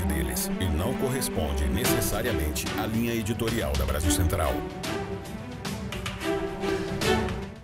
deles e não corresponde necessariamente à linha editorial da Brasil Central.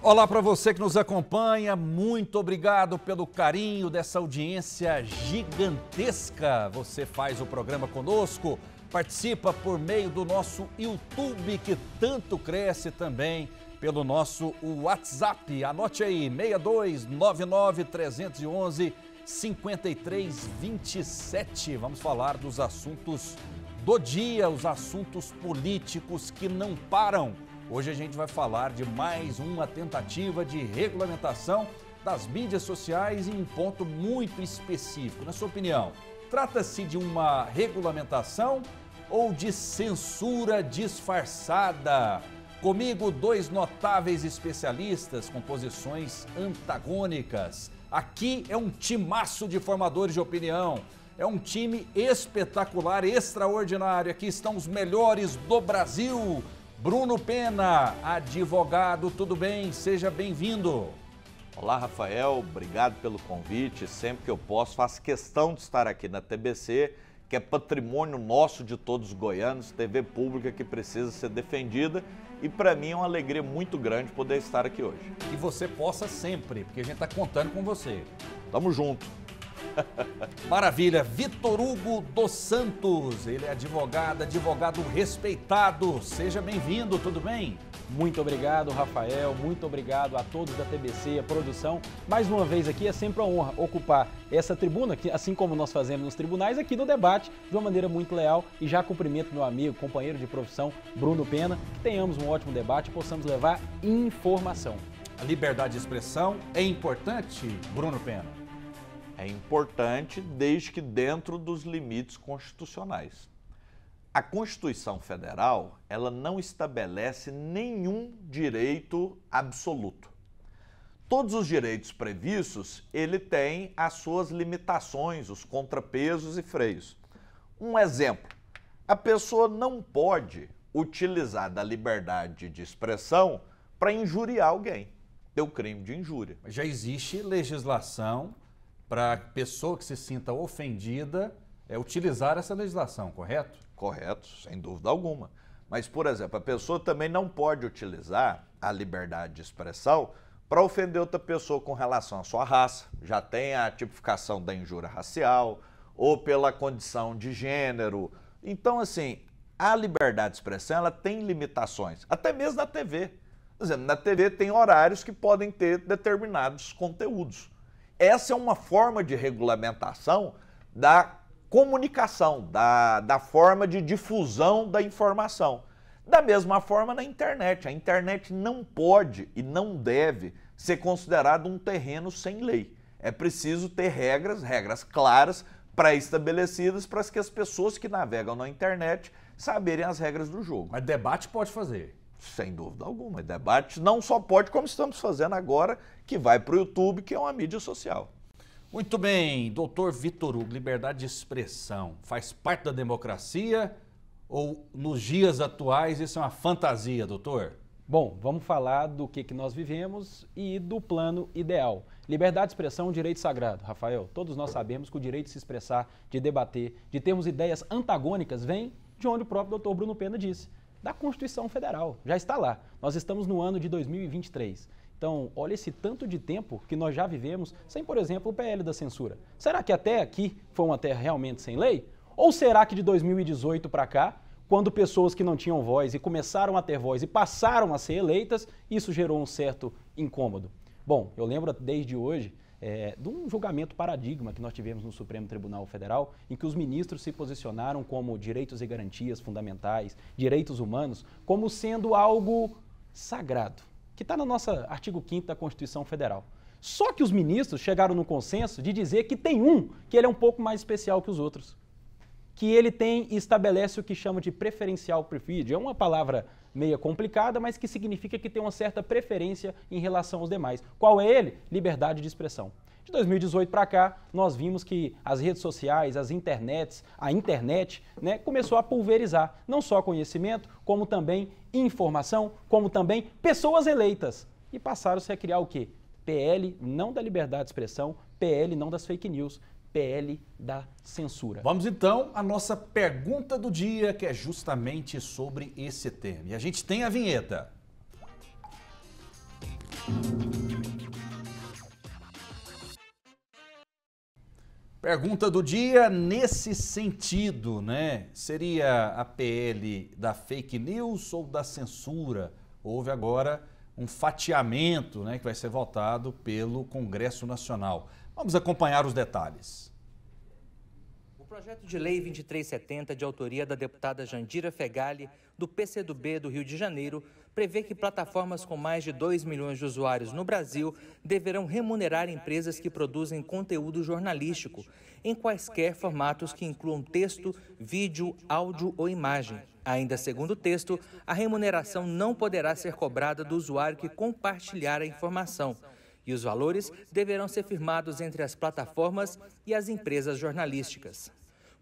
Olá para você que nos acompanha, muito obrigado pelo carinho dessa audiência gigantesca. Você faz o programa conosco, participa por meio do nosso YouTube que tanto cresce também, pelo nosso WhatsApp. Anote aí, 6299 311 5327. Vamos falar dos assuntos do dia, os assuntos políticos que não param. Hoje a gente vai falar de mais uma tentativa de regulamentação das mídias sociais em um ponto muito específico. Na sua opinião, trata-se de uma regulamentação ou de censura disfarçada? Comigo, dois notáveis especialistas com posições antagônicas. Aqui é um timaço de formadores de opinião. É um time espetacular, extraordinário. Aqui estão os melhores do Brasil. Bruno Pena, advogado, tudo bem? Seja bem-vindo. Olá, Rafael, obrigado pelo convite. Sempre que eu posso, faço questão de estar aqui na TBC, que é patrimônio nosso de todos os goianos, TV pública que precisa ser defendida e para mim é uma alegria muito grande poder estar aqui hoje. Que você possa sempre, porque a gente está contando com você. Tamo junto. Maravilha, Vitor Hugo dos Santos, ele é advogado, advogado respeitado. Seja bem-vindo, tudo bem? Muito obrigado, Rafael. Muito obrigado a todos da TBC, a produção. Mais uma vez aqui é sempre uma honra ocupar essa tribuna, assim como nós fazemos nos tribunais, aqui do debate, de uma maneira muito leal. E já cumprimento meu amigo, companheiro de profissão, Bruno Pena. Que tenhamos um ótimo debate e possamos levar informação. A liberdade de expressão é importante, Bruno Pena? É importante desde que dentro dos limites constitucionais a Constituição Federal, ela não estabelece nenhum direito absoluto. Todos os direitos previstos, ele tem as suas limitações, os contrapesos e freios. Um exemplo, a pessoa não pode utilizar da liberdade de expressão para injuriar alguém. o crime de injúria. Já existe legislação para a pessoa que se sinta ofendida é utilizar essa legislação, correto? corretos, sem dúvida alguma. Mas, por exemplo, a pessoa também não pode utilizar a liberdade de expressão para ofender outra pessoa com relação à sua raça. Já tem a tipificação da injúria racial ou pela condição de gênero. Então, assim, a liberdade de expressão ela tem limitações, até mesmo na TV. Por exemplo, na TV tem horários que podem ter determinados conteúdos. Essa é uma forma de regulamentação da comunicação, da, da forma de difusão da informação. Da mesma forma na internet. A internet não pode e não deve ser considerada um terreno sem lei. É preciso ter regras, regras claras, pré-estabelecidas para que as pessoas que navegam na internet saberem as regras do jogo. Mas debate pode fazer. Sem dúvida alguma. Debate não só pode, como estamos fazendo agora, que vai para o YouTube, que é uma mídia social. Muito bem, doutor Vitor Hugo, liberdade de expressão faz parte da democracia ou nos dias atuais isso é uma fantasia, doutor? Bom, vamos falar do que, que nós vivemos e do plano ideal. Liberdade de expressão é um direito sagrado, Rafael. Todos nós sabemos que o direito de se expressar, de debater, de termos ideias antagônicas vem de onde o próprio doutor Bruno Pena disse, da Constituição Federal. Já está lá. Nós estamos no ano de 2023. Então, olha esse tanto de tempo que nós já vivemos sem, por exemplo, o PL da censura. Será que até aqui foi uma terra realmente sem lei? Ou será que de 2018 para cá, quando pessoas que não tinham voz e começaram a ter voz e passaram a ser eleitas, isso gerou um certo incômodo? Bom, eu lembro desde hoje é, de um julgamento paradigma que nós tivemos no Supremo Tribunal Federal, em que os ministros se posicionaram como direitos e garantias fundamentais, direitos humanos, como sendo algo sagrado que está no nosso artigo 5 da Constituição Federal. Só que os ministros chegaram no consenso de dizer que tem um que ele é um pouco mais especial que os outros. Que ele tem e estabelece o que chama de preferencial preferred. É uma palavra meia complicada, mas que significa que tem uma certa preferência em relação aos demais. Qual é ele? Liberdade de expressão. De 2018 para cá, nós vimos que as redes sociais, as internets, a internet, né, começou a pulverizar não só conhecimento, como também informação, como também pessoas eleitas. E passaram-se a criar o quê? PL não da liberdade de expressão, PL não das fake news, PL da censura. Vamos então à nossa pergunta do dia, que é justamente sobre esse tema. E a gente tem a vinheta. Música Pergunta do dia nesse sentido, né? Seria a PL da fake news ou da censura? Houve agora um fatiamento, né, que vai ser votado pelo Congresso Nacional. Vamos acompanhar os detalhes projeto de lei 2370, de autoria da deputada Jandira Fegali, do PCdoB do Rio de Janeiro, prevê que plataformas com mais de 2 milhões de usuários no Brasil deverão remunerar empresas que produzem conteúdo jornalístico, em quaisquer formatos que incluam texto, vídeo, áudio ou imagem. Ainda segundo o texto, a remuneração não poderá ser cobrada do usuário que compartilhar a informação e os valores deverão ser firmados entre as plataformas e as empresas jornalísticas.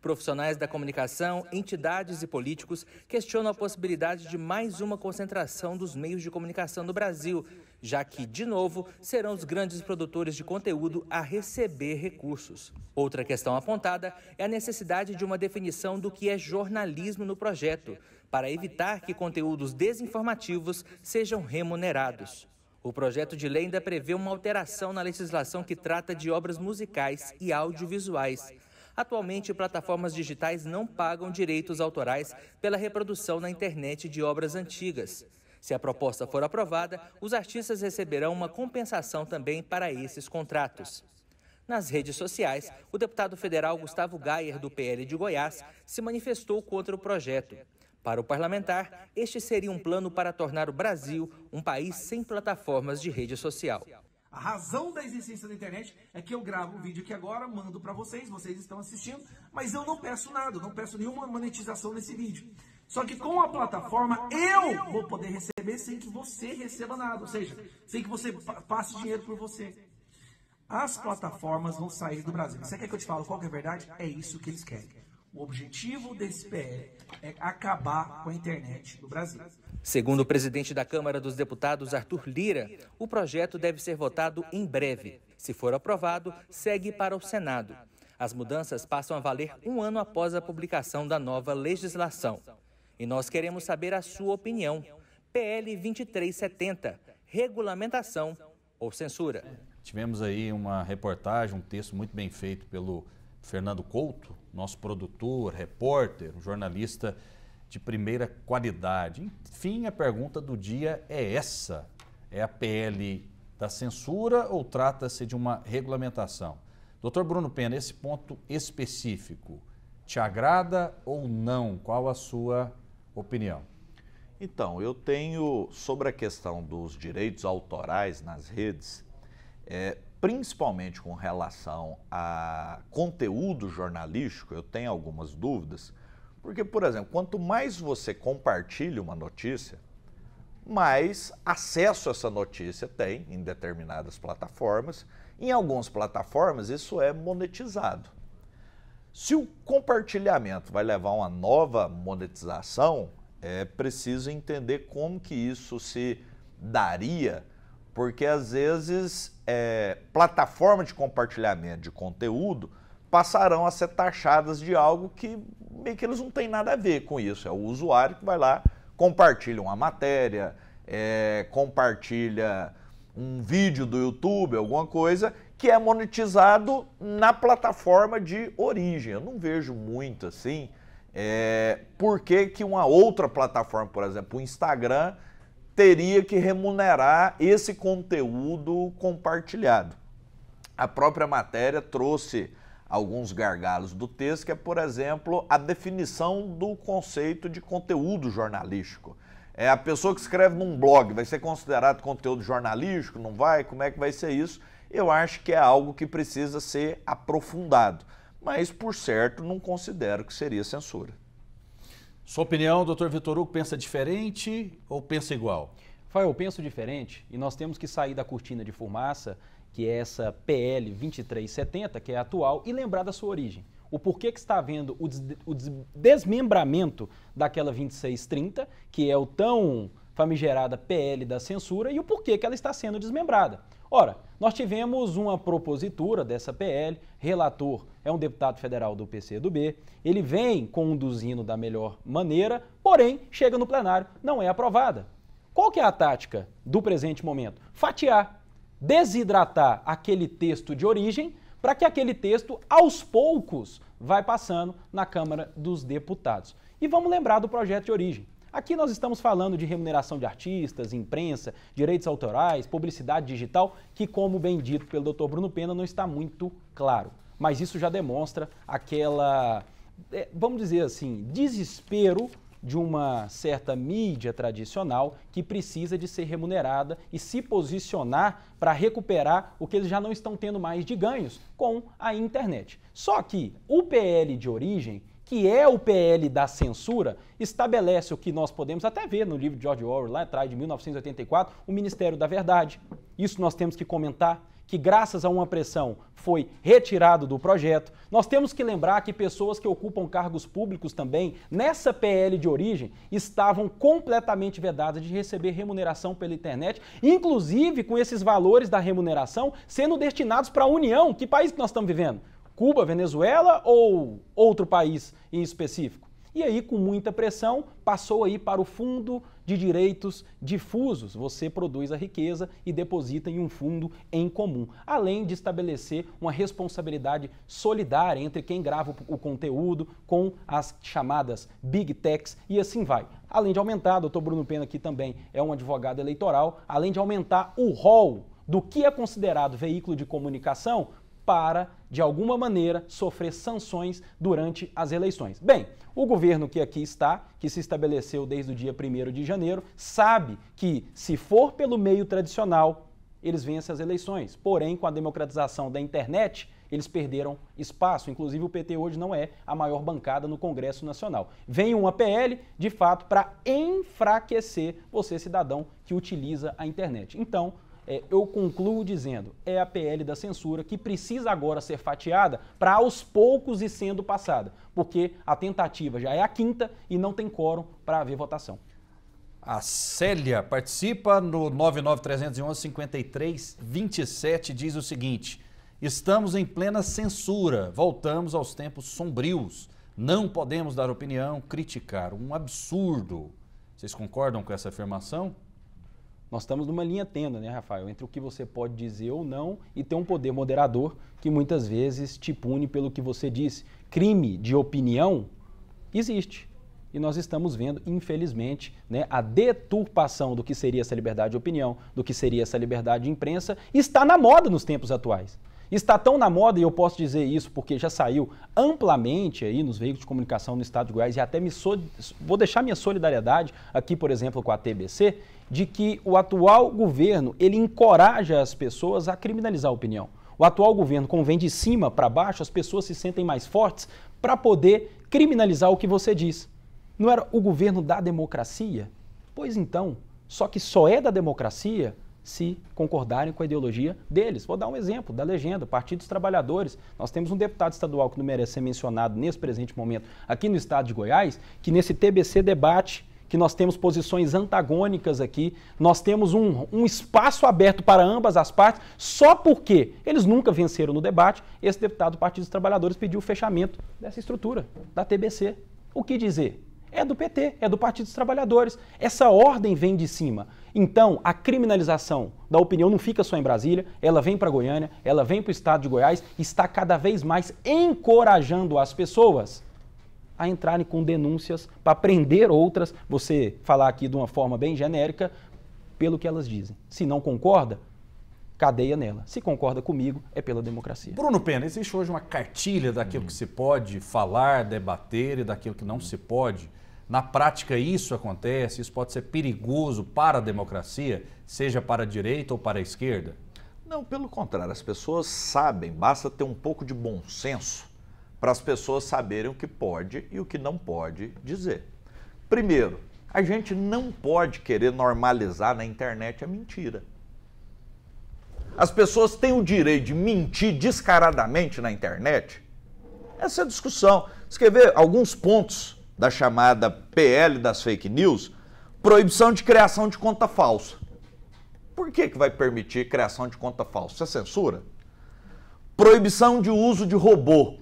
Profissionais da comunicação, entidades e políticos questionam a possibilidade de mais uma concentração dos meios de comunicação no Brasil, já que, de novo, serão os grandes produtores de conteúdo a receber recursos. Outra questão apontada é a necessidade de uma definição do que é jornalismo no projeto, para evitar que conteúdos desinformativos sejam remunerados. O projeto de lei ainda prevê uma alteração na legislação que trata de obras musicais e audiovisuais. Atualmente, plataformas digitais não pagam direitos autorais pela reprodução na internet de obras antigas. Se a proposta for aprovada, os artistas receberão uma compensação também para esses contratos. Nas redes sociais, o deputado federal Gustavo Gayer, do PL de Goiás, se manifestou contra o projeto. Para o parlamentar, este seria um plano para tornar o Brasil um país sem plataformas de rede social. A razão da existência da internet é que eu gravo um vídeo aqui agora, mando para vocês, vocês estão assistindo, mas eu não peço nada, não peço nenhuma monetização nesse vídeo. Só que com a plataforma eu vou poder receber sem que você receba nada, ou seja, sem que você passe dinheiro por você. As plataformas vão sair do Brasil. Você quer que eu te fale qual é a verdade? É isso que eles querem. O objetivo desse PL é acabar com a internet no Brasil. Segundo o presidente da Câmara dos Deputados, Arthur Lira, o projeto deve ser votado em breve. Se for aprovado, segue para o Senado. As mudanças passam a valer um ano após a publicação da nova legislação. E nós queremos saber a sua opinião. PL 2370, regulamentação ou censura? Tivemos aí uma reportagem, um texto muito bem feito pelo Fernando Couto, nosso produtor, repórter, jornalista de primeira qualidade. Enfim, a pergunta do dia é essa: é a PL da censura ou trata-se de uma regulamentação? Doutor Bruno Pena, esse ponto específico te agrada ou não? Qual a sua opinião? Então, eu tenho sobre a questão dos direitos autorais nas redes, é, principalmente com relação a conteúdo jornalístico, eu tenho algumas dúvidas, porque, por exemplo, quanto mais você compartilha uma notícia, mais acesso essa notícia tem em determinadas plataformas. Em algumas plataformas, isso é monetizado. Se o compartilhamento vai levar a uma nova monetização, é preciso entender como que isso se daria, porque às vezes é, plataformas de compartilhamento de conteúdo passarão a ser taxadas de algo que meio que eles não têm nada a ver com isso. É o usuário que vai lá, compartilha uma matéria, é, compartilha um vídeo do YouTube, alguma coisa, que é monetizado na plataforma de origem. Eu não vejo muito assim. É, por que, que uma outra plataforma, por exemplo, o Instagram, teria que remunerar esse conteúdo compartilhado. A própria matéria trouxe alguns gargalos do texto, que é, por exemplo, a definição do conceito de conteúdo jornalístico. É a pessoa que escreve num blog vai ser considerado conteúdo jornalístico? Não vai? Como é que vai ser isso? Eu acho que é algo que precisa ser aprofundado, mas por certo não considero que seria censura. Sua opinião, doutor Vitor Hugo, pensa diferente ou pensa igual? Fai, eu penso diferente e nós temos que sair da cortina de fumaça, que é essa PL 2370, que é a atual, e lembrar da sua origem. O porquê que está havendo o, des o des desmembramento daquela 2630, que é o tão famigerada PL da censura, e o porquê que ela está sendo desmembrada. Ora, nós tivemos uma propositura dessa PL, relator é um deputado federal do PCdoB, ele vem conduzindo da melhor maneira, porém, chega no plenário, não é aprovada. Qual que é a tática do presente momento? Fatiar, desidratar aquele texto de origem para que aquele texto, aos poucos, vai passando na Câmara dos Deputados. E vamos lembrar do projeto de origem. Aqui nós estamos falando de remuneração de artistas, imprensa, direitos autorais, publicidade digital, que, como bem dito pelo Dr. Bruno Pena, não está muito claro. Mas isso já demonstra aquela, é, vamos dizer assim, desespero de uma certa mídia tradicional que precisa de ser remunerada e se posicionar para recuperar o que eles já não estão tendo mais de ganhos com a internet. Só que o PL de origem que é o PL da censura, estabelece o que nós podemos até ver no livro de George Orwell, lá atrás de 1984, o Ministério da Verdade. Isso nós temos que comentar, que graças a uma pressão foi retirado do projeto. Nós temos que lembrar que pessoas que ocupam cargos públicos também, nessa PL de origem, estavam completamente vedadas de receber remuneração pela internet, inclusive com esses valores da remuneração sendo destinados para a União. Que país que nós estamos vivendo? Cuba, Venezuela ou outro país em específico. E aí, com muita pressão, passou aí para o fundo de direitos difusos. Você produz a riqueza e deposita em um fundo em comum, além de estabelecer uma responsabilidade solidária entre quem grava o conteúdo com as chamadas big techs e assim vai. Além de aumentar, doutor Bruno Pena aqui também é um advogado eleitoral, além de aumentar o rol do que é considerado veículo de comunicação, para, de alguma maneira, sofrer sanções durante as eleições. Bem, o governo que aqui está, que se estabeleceu desde o dia 1 de janeiro, sabe que, se for pelo meio tradicional, eles vencem as eleições. Porém, com a democratização da internet, eles perderam espaço. Inclusive, o PT hoje não é a maior bancada no Congresso Nacional. Vem uma PL, de fato, para enfraquecer você, cidadão, que utiliza a internet. Então, é, eu concluo dizendo, é a PL da censura que precisa agora ser fatiada para aos poucos e sendo passada, porque a tentativa já é a quinta e não tem quórum para haver votação. A Célia participa no 99311-5327, diz o seguinte: Estamos em plena censura, voltamos aos tempos sombrios. Não podemos dar opinião, criticar. Um absurdo. Vocês concordam com essa afirmação? Nós estamos numa linha tenda, né, Rafael, entre o que você pode dizer ou não e ter um poder moderador que muitas vezes te pune pelo que você disse. Crime de opinião existe. E nós estamos vendo, infelizmente, né, a deturpação do que seria essa liberdade de opinião, do que seria essa liberdade de imprensa, está na moda nos tempos atuais. Está tão na moda, e eu posso dizer isso porque já saiu amplamente aí nos veículos de comunicação no estado de Goiás, e até me so... vou deixar minha solidariedade aqui, por exemplo, com a TBC, de que o atual governo, ele encoraja as pessoas a criminalizar a opinião. O atual governo, como vem de cima para baixo, as pessoas se sentem mais fortes para poder criminalizar o que você diz. Não era o governo da democracia? Pois então, só que só é da democracia se concordarem com a ideologia deles. Vou dar um exemplo da legenda, Partido dos Trabalhadores. Nós temos um deputado estadual que não merece ser mencionado nesse presente momento aqui no estado de Goiás, que nesse TBC debate que nós temos posições antagônicas aqui, nós temos um, um, espaço aberto para ambas as partes, só porque eles nunca venceram no debate. Esse deputado do Partido dos Trabalhadores pediu o fechamento dessa estrutura, da TBC. O que dizer? É do PT, é do Partido dos Trabalhadores. Essa ordem vem de cima. Então, a criminalização da opinião não fica só em Brasília, ela vem para Goiânia, ela vem para o estado de Goiás, está cada vez mais encorajando as pessoas a entrarem com denúncias para prender outras, você falar aqui de uma forma bem genérica, pelo que elas dizem. Se não concorda, cadeia nela. Se concorda comigo, é pela democracia. Bruno Pena, existe hoje uma cartilha daquilo hum. que se pode falar, debater e daquilo que não hum. se pode. Na prática, isso acontece, isso pode ser perigoso para a democracia, seja para a direita ou para a esquerda? Não, pelo contrário, as pessoas sabem, basta ter um pouco de bom senso para as pessoas saberem o que pode e o que não pode dizer. Primeiro, a gente não pode querer normalizar na internet a mentira. As pessoas têm o direito de mentir descaradamente na internet? Essa é a discussão. Escrever alguns pontos da chamada PL das fake news, proibição de criação de conta falsa. Por que, que vai permitir criação de conta falsa? Isso é censura? Proibição de uso de robô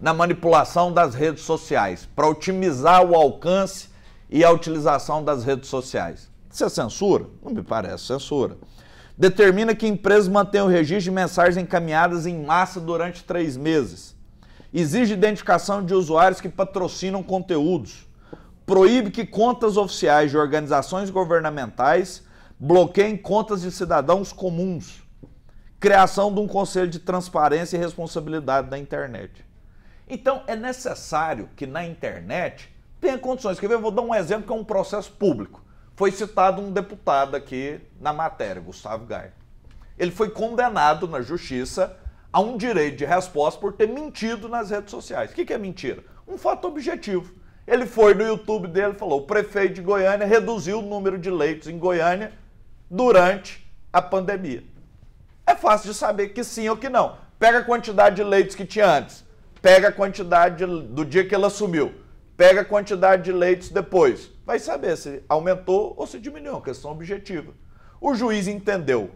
na manipulação das redes sociais, para otimizar o alcance e a utilização das redes sociais. Isso é censura? Não me parece censura. Determina que empresas mantenham o registro de mensagens encaminhadas em massa durante três meses Exige identificação de usuários que patrocinam conteúdos. Proíbe que contas oficiais de organizações governamentais bloqueiem contas de cidadãos comuns. Criação de um conselho de transparência e responsabilidade da internet. Então é necessário que na internet tenha condições. Quer ver? vou dar um exemplo que é um processo público. Foi citado um deputado aqui na matéria, Gustavo Gai. Ele foi condenado na justiça a um direito de resposta por ter mentido nas redes sociais. O que, é mentira? Um fato objetivo. Ele foi no YouTube dele e falou: o prefeito de Goiânia reduziu o número de leitos em Goiânia durante a pandemia. É fácil de saber que sim ou que não. Pega a quantidade de leitos que tinha antes, pega a quantidade do dia que ele assumiu, pega a quantidade de leitos depois. Vai saber se aumentou ou se diminuiu, questão objetiva. O juiz entendeu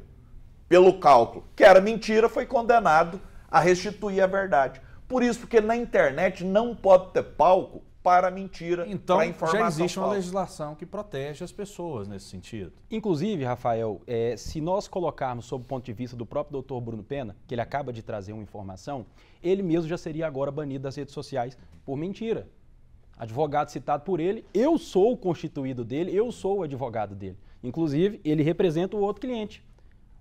pelo cálculo, que era mentira, foi condenado a restituir a verdade. Por isso, que na internet não pode ter palco para mentira, então, para informação. Já existe uma legislação que protege as pessoas nesse sentido. Inclusive, Rafael, é, se nós colocarmos sob o ponto de vista do próprio doutor Bruno Pena, que ele acaba de trazer uma informação, ele mesmo já seria agora banido das redes sociais por mentira. Advogado citado por ele, eu sou o constituído dele, eu sou o advogado dele. Inclusive, ele representa o outro cliente.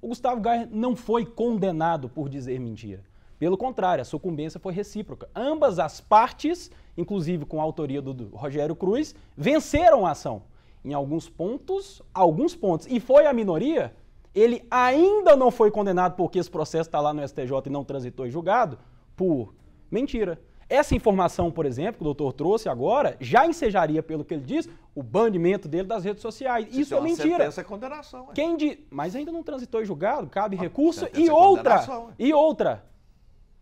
O Gustavo Gayer não foi condenado por dizer mentira. Pelo contrário, a sucumbência foi recíproca. Ambas as partes, inclusive com a autoria do, do Rogério Cruz, venceram a ação. Em alguns pontos, alguns pontos. E foi a minoria, ele ainda não foi condenado porque esse processo está lá no STJ e não transitou em julgado, por mentira. Essa informação, por exemplo, que o doutor trouxe agora, já ensejaria, pelo que ele diz, o banimento dele das redes sociais. Isso é, é mentira. Essa é condenação. É. Quem de... Mas ainda não transitou em julgado, cabe ah, recurso. E outra, é. e outra,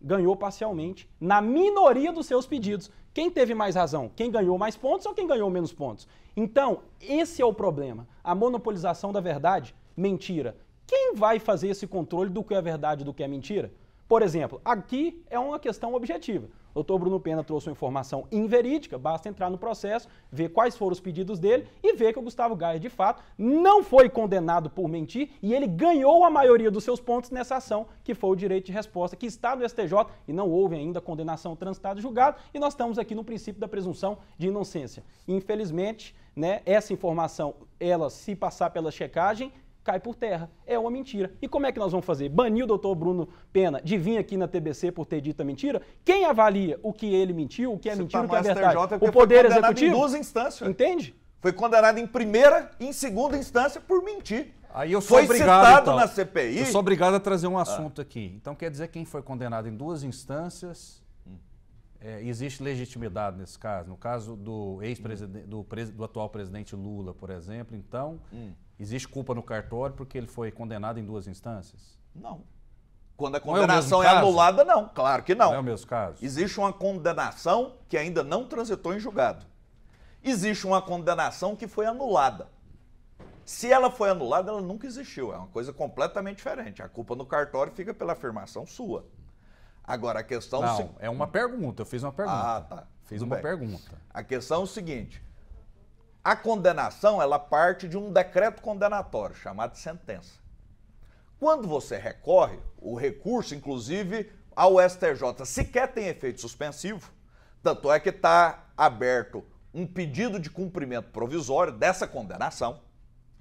ganhou parcialmente na minoria dos seus pedidos. Quem teve mais razão? Quem ganhou mais pontos ou quem ganhou menos pontos? Então, esse é o problema. A monopolização da verdade, mentira. Quem vai fazer esse controle do que é verdade e do que é mentira? Por exemplo, aqui é uma questão objetiva. Doutor Bruno Pena trouxe uma informação inverídica, basta entrar no processo, ver quais foram os pedidos dele e ver que o Gustavo Gaia, de fato, não foi condenado por mentir e ele ganhou a maioria dos seus pontos nessa ação, que foi o direito de resposta, que está no STJ e não houve ainda condenação transitada julgado, e nós estamos aqui no princípio da presunção de inocência. Infelizmente, né, essa informação, ela, se passar pela checagem, cai por terra. É uma mentira. E como é que nós vamos fazer? Banir o doutor Bruno Pena de vir aqui na TBC por ter dito a mentira? Quem avalia o que ele mentiu, o que é Você tá mentira, o que é verdade? STJ, o Poder Executivo? em duas instâncias. Entende? Foi condenado em primeira e em segunda instância por mentir. Aí eu sou foi obrigado, citado então. na CPI. Eu sou obrigado a trazer um assunto ah. aqui. Então quer dizer quem foi condenado em duas instâncias é, existe legitimidade nesse caso. No caso do ex-presidente, hum. do, do, atual presidente Lula, por exemplo, então hum. Existe culpa no cartório porque ele foi condenado em duas instâncias? Não. Quando a condenação não é, é anulada, não. Claro que não. Não é o mesmo caso. Existe uma condenação que ainda não transitou em julgado. Existe uma condenação que foi anulada. Se ela foi anulada, ela nunca existiu. É uma coisa completamente diferente. A culpa no cartório fica pela afirmação sua. Agora, a questão. Não, se... é uma pergunta. Eu fiz uma pergunta. Ah, tá. Fiz Tudo uma bem. pergunta. A questão é o seguinte: a condenação, ela parte de um decreto condenatório, chamado sentença. Quando você recorre, o recurso, inclusive, ao STJ sequer tem efeito suspensivo, tanto é que está aberto um pedido de cumprimento provisório dessa condenação,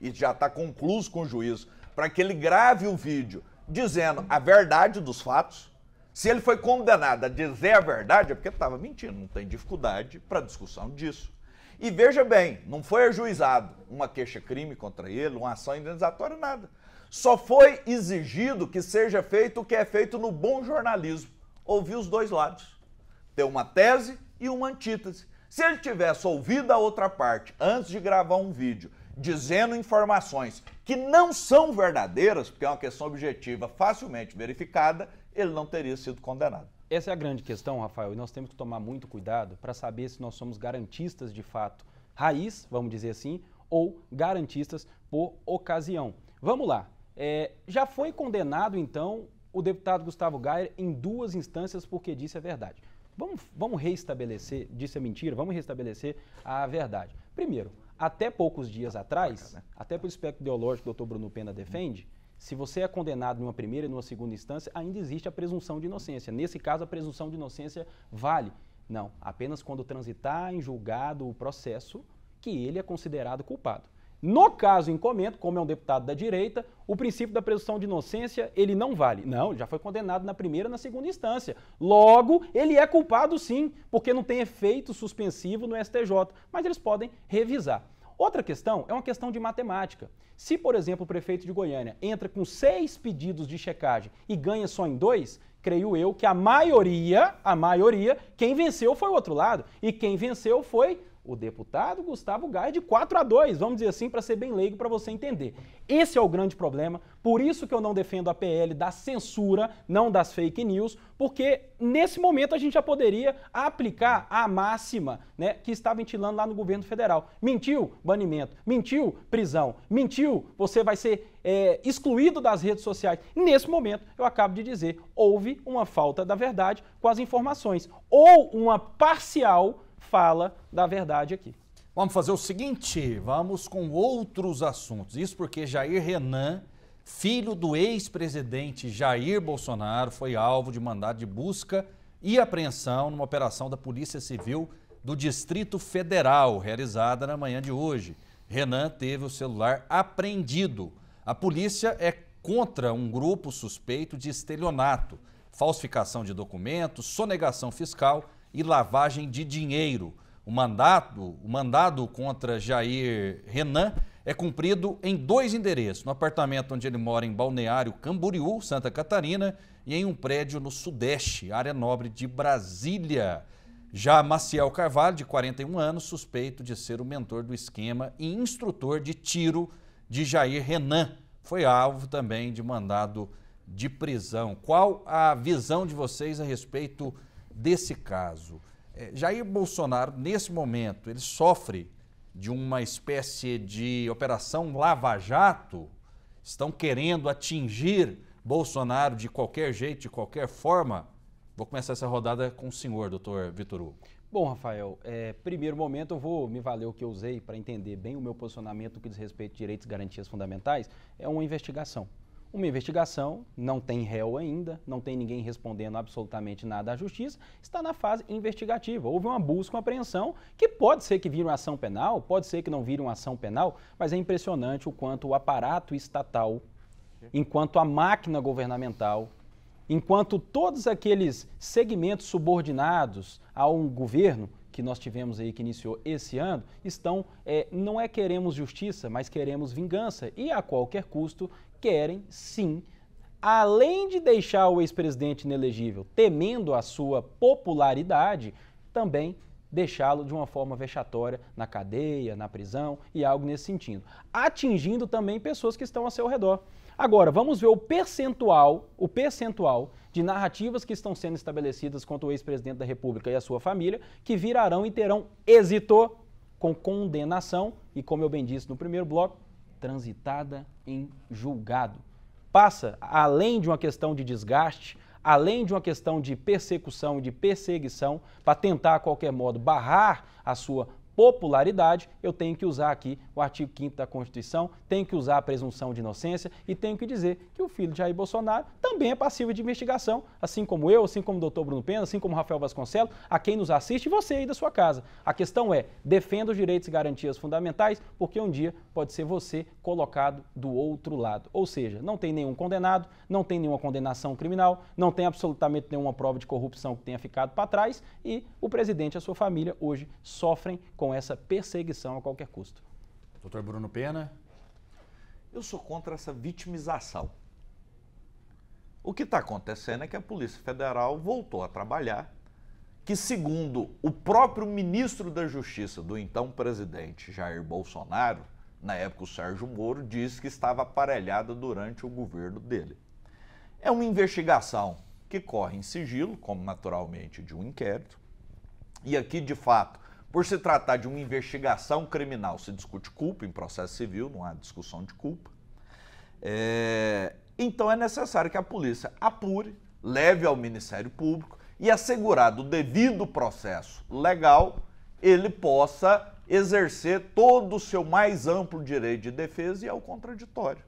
e já está concluído com o juiz, para que ele grave o vídeo dizendo a verdade dos fatos. Se ele foi condenado a dizer a verdade, é porque estava mentindo, não tem dificuldade para discussão disso. E veja bem, não foi ajuizado uma queixa-crime contra ele, uma ação indenizatória, nada. Só foi exigido que seja feito o que é feito no bom jornalismo: ouvir os dois lados, ter uma tese e uma antítese. Se ele tivesse ouvido a outra parte antes de gravar um vídeo, dizendo informações que não são verdadeiras, porque é uma questão objetiva facilmente verificada, ele não teria sido condenado. Essa é a grande questão, Rafael, e nós temos que tomar muito cuidado para saber se nós somos garantistas de fato raiz, vamos dizer assim, ou garantistas por ocasião. Vamos lá. É, já foi condenado, então, o deputado Gustavo Gaia em duas instâncias porque disse a verdade. Vamos, vamos reestabelecer, disse a mentira, vamos reestabelecer a verdade. Primeiro, até poucos dias é atrás, até pelo espectro ideológico que o doutor Bruno Pena defende, se você é condenado numa primeira e numa segunda instância, ainda existe a presunção de inocência. Nesse caso, a presunção de inocência vale. Não, apenas quando transitar em julgado o processo que ele é considerado culpado. No caso em comento, como é um deputado da direita, o princípio da presunção de inocência, ele não vale. Não, ele já foi condenado na primeira e na segunda instância. Logo, ele é culpado sim, porque não tem efeito suspensivo no STJ, mas eles podem revisar. Outra questão é uma questão de matemática. Se, por exemplo, o prefeito de Goiânia entra com seis pedidos de checagem e ganha só em dois, creio eu que a maioria, a maioria, quem venceu foi o outro lado. E quem venceu foi o deputado Gustavo Gaia de 4 a 2, vamos dizer assim, para ser bem leigo para você entender. Esse é o grande problema, por isso que eu não defendo a PL da censura, não das fake news, porque nesse momento a gente já poderia aplicar a máxima, né, que está ventilando lá no governo federal. Mentiu, banimento. Mentiu, prisão. Mentiu, você vai ser é, excluído das redes sociais. Nesse momento, eu acabo de dizer, houve uma falta da verdade com as informações ou uma parcial fala da verdade aqui. Vamos fazer o seguinte, vamos com outros assuntos. Isso porque Jair Renan, filho do ex-presidente Jair Bolsonaro, foi alvo de mandado de busca e apreensão numa operação da Polícia Civil do Distrito Federal, realizada na manhã de hoje. Renan teve o celular apreendido. A polícia é contra um grupo suspeito de estelionato, falsificação de documentos, sonegação fiscal e lavagem de dinheiro. O mandado, o mandado contra Jair Renan é cumprido em dois endereços: no apartamento onde ele mora, em Balneário Camboriú, Santa Catarina, e em um prédio no Sudeste, área nobre de Brasília. Já Maciel Carvalho, de 41 anos, suspeito de ser o mentor do esquema e instrutor de tiro de Jair Renan, foi alvo também de mandado de prisão. Qual a visão de vocês a respeito desse caso. É, Jair Bolsonaro, nesse momento, ele sofre de uma espécie de operação lava-jato? Estão querendo atingir Bolsonaro de qualquer jeito, de qualquer forma? Vou começar essa rodada com o senhor, doutor Vitor Hugo. Bom, Rafael, é, primeiro momento eu vou me valer o que eu usei para entender bem o meu posicionamento que diz respeito a direitos e garantias fundamentais, é uma investigação uma investigação, não tem réu ainda, não tem ninguém respondendo absolutamente nada à justiça, está na fase investigativa. Houve uma busca, uma apreensão, que pode ser que vire uma ação penal, pode ser que não vire uma ação penal, mas é impressionante o quanto o aparato estatal, enquanto a máquina governamental, enquanto todos aqueles segmentos subordinados a um governo que nós tivemos aí que iniciou esse ano estão é, não é queremos justiça mas queremos vingança e a qualquer custo querem, sim, além de deixar o ex-presidente inelegível, temendo a sua popularidade, também deixá-lo de uma forma vexatória na cadeia, na prisão e algo nesse sentido, atingindo também pessoas que estão ao seu redor. Agora, vamos ver o percentual, o percentual de narrativas que estão sendo estabelecidas contra o ex-presidente da República e a sua família, que virarão e terão êxito com condenação e, como eu bem disse no primeiro bloco, transitada em julgado. Passa além de uma questão de desgaste, além de uma questão de persecução e de perseguição, para tentar, a qualquer modo, barrar a sua popularidade, eu tenho que usar aqui o artigo 5 da Constituição, tenho que usar a presunção de inocência e tenho que dizer que o filho de Jair Bolsonaro também é passivo de investigação, assim como eu, assim como o doutor Bruno Pena, assim como Rafael Vasconcelos, a quem nos assiste e você aí da sua casa. A questão é, defenda os direitos e garantias fundamentais, porque um dia pode ser você colocado do outro lado. Ou seja, não tem nenhum condenado, não tem nenhuma condenação criminal, não tem absolutamente nenhuma prova de corrupção que tenha ficado para trás e o presidente e a sua família hoje sofrem com com essa perseguição a qualquer custo. Doutor Bruno Pena? Eu sou contra essa vitimização. O que está acontecendo é que a Polícia Federal voltou a trabalhar, que, segundo o próprio ministro da Justiça do então presidente Jair Bolsonaro, na época o Sérgio Moro, disse que estava aparelhada durante o governo dele. É uma investigação que corre em sigilo, como naturalmente de um inquérito, e aqui, de fato, por se tratar de uma investigação criminal, se discute culpa em processo civil, não há discussão de culpa. É... Então é necessário que a polícia apure, leve ao Ministério Público e, assegurado o devido processo legal, ele possa exercer todo o seu mais amplo direito de defesa e ao é contraditório.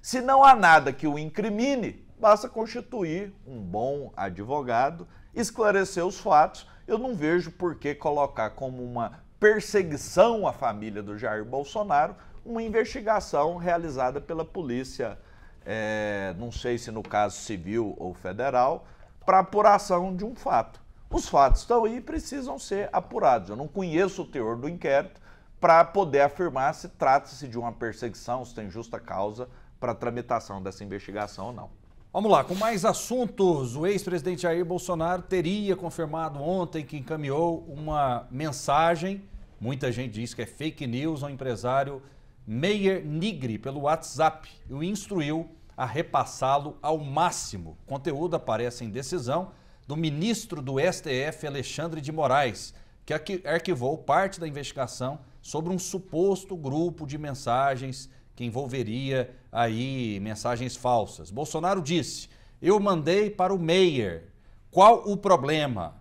Se não há nada que o incrimine, basta constituir um bom advogado, esclarecer os fatos eu não vejo por que colocar como uma perseguição à família do Jair Bolsonaro uma investigação realizada pela polícia, é, não sei se no caso civil ou federal, para apuração de um fato. Os fatos estão aí e precisam ser apurados. Eu não conheço o teor do inquérito para poder afirmar se trata-se de uma perseguição, se tem justa causa para tramitação dessa investigação ou não. Vamos lá, com mais assuntos. O ex-presidente Jair Bolsonaro teria confirmado ontem que encaminhou uma mensagem, muita gente diz que é fake news, ao empresário Meyer Nigri pelo WhatsApp e o instruiu a repassá-lo ao máximo. O conteúdo aparece em decisão do ministro do STF, Alexandre de Moraes, que arquivou parte da investigação sobre um suposto grupo de mensagens que envolveria aí mensagens falsas. Bolsonaro disse: "Eu mandei para o Meyer. Qual o problema?"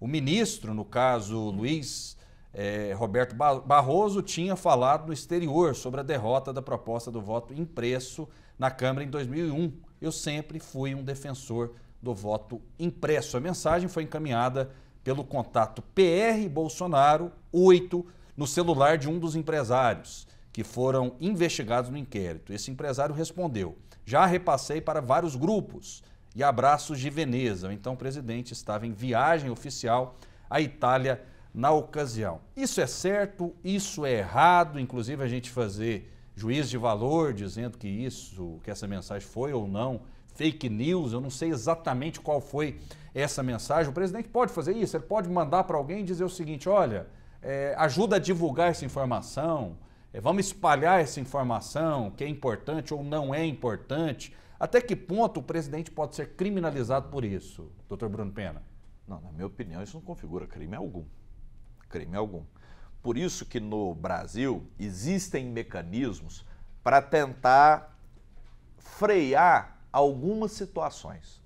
O ministro, no caso Luiz eh, Roberto Barroso, tinha falado no exterior sobre a derrota da proposta do voto impresso na Câmara em 2001. Eu sempre fui um defensor do voto impresso. A mensagem foi encaminhada pelo contato PR Bolsonaro 8 no celular de um dos empresários que foram investigados no inquérito. Esse empresário respondeu: Já repassei para vários grupos e abraços de Veneza. Então, o presidente estava em viagem oficial à Itália na ocasião. Isso é certo, isso é errado, inclusive a gente fazer juiz de valor dizendo que isso, que essa mensagem foi ou não fake news, eu não sei exatamente qual foi essa mensagem. O presidente pode fazer isso, ele pode mandar para alguém e dizer o seguinte: olha, é, ajuda a divulgar essa informação, é, vamos espalhar essa informação, que é importante ou não é importante. Até que ponto o presidente pode ser criminalizado por isso, doutor Bruno Pena? Não, na minha opinião, isso não configura crime algum. Crime algum. Por isso que no Brasil existem mecanismos para tentar frear algumas situações.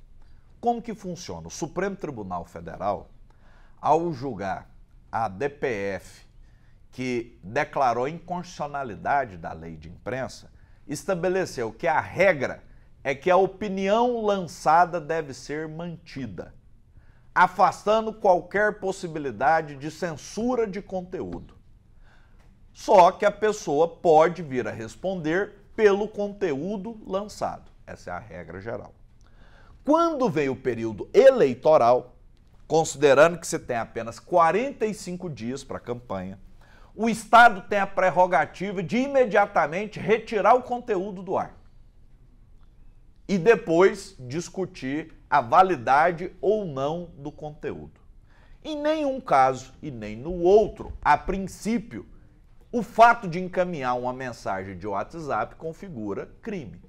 Como que funciona? O Supremo Tribunal Federal, ao julgar a DPF que declarou inconstitucionalidade da lei de imprensa, estabeleceu que a regra é que a opinião lançada deve ser mantida, afastando qualquer possibilidade de censura de conteúdo. Só que a pessoa pode vir a responder pelo conteúdo lançado. Essa é a regra geral. Quando veio o período eleitoral, considerando que você tem apenas 45 dias para a campanha, o Estado tem a prerrogativa de imediatamente retirar o conteúdo do ar e depois discutir a validade ou não do conteúdo. Em nenhum caso e nem no outro, a princípio, o fato de encaminhar uma mensagem de WhatsApp configura crime.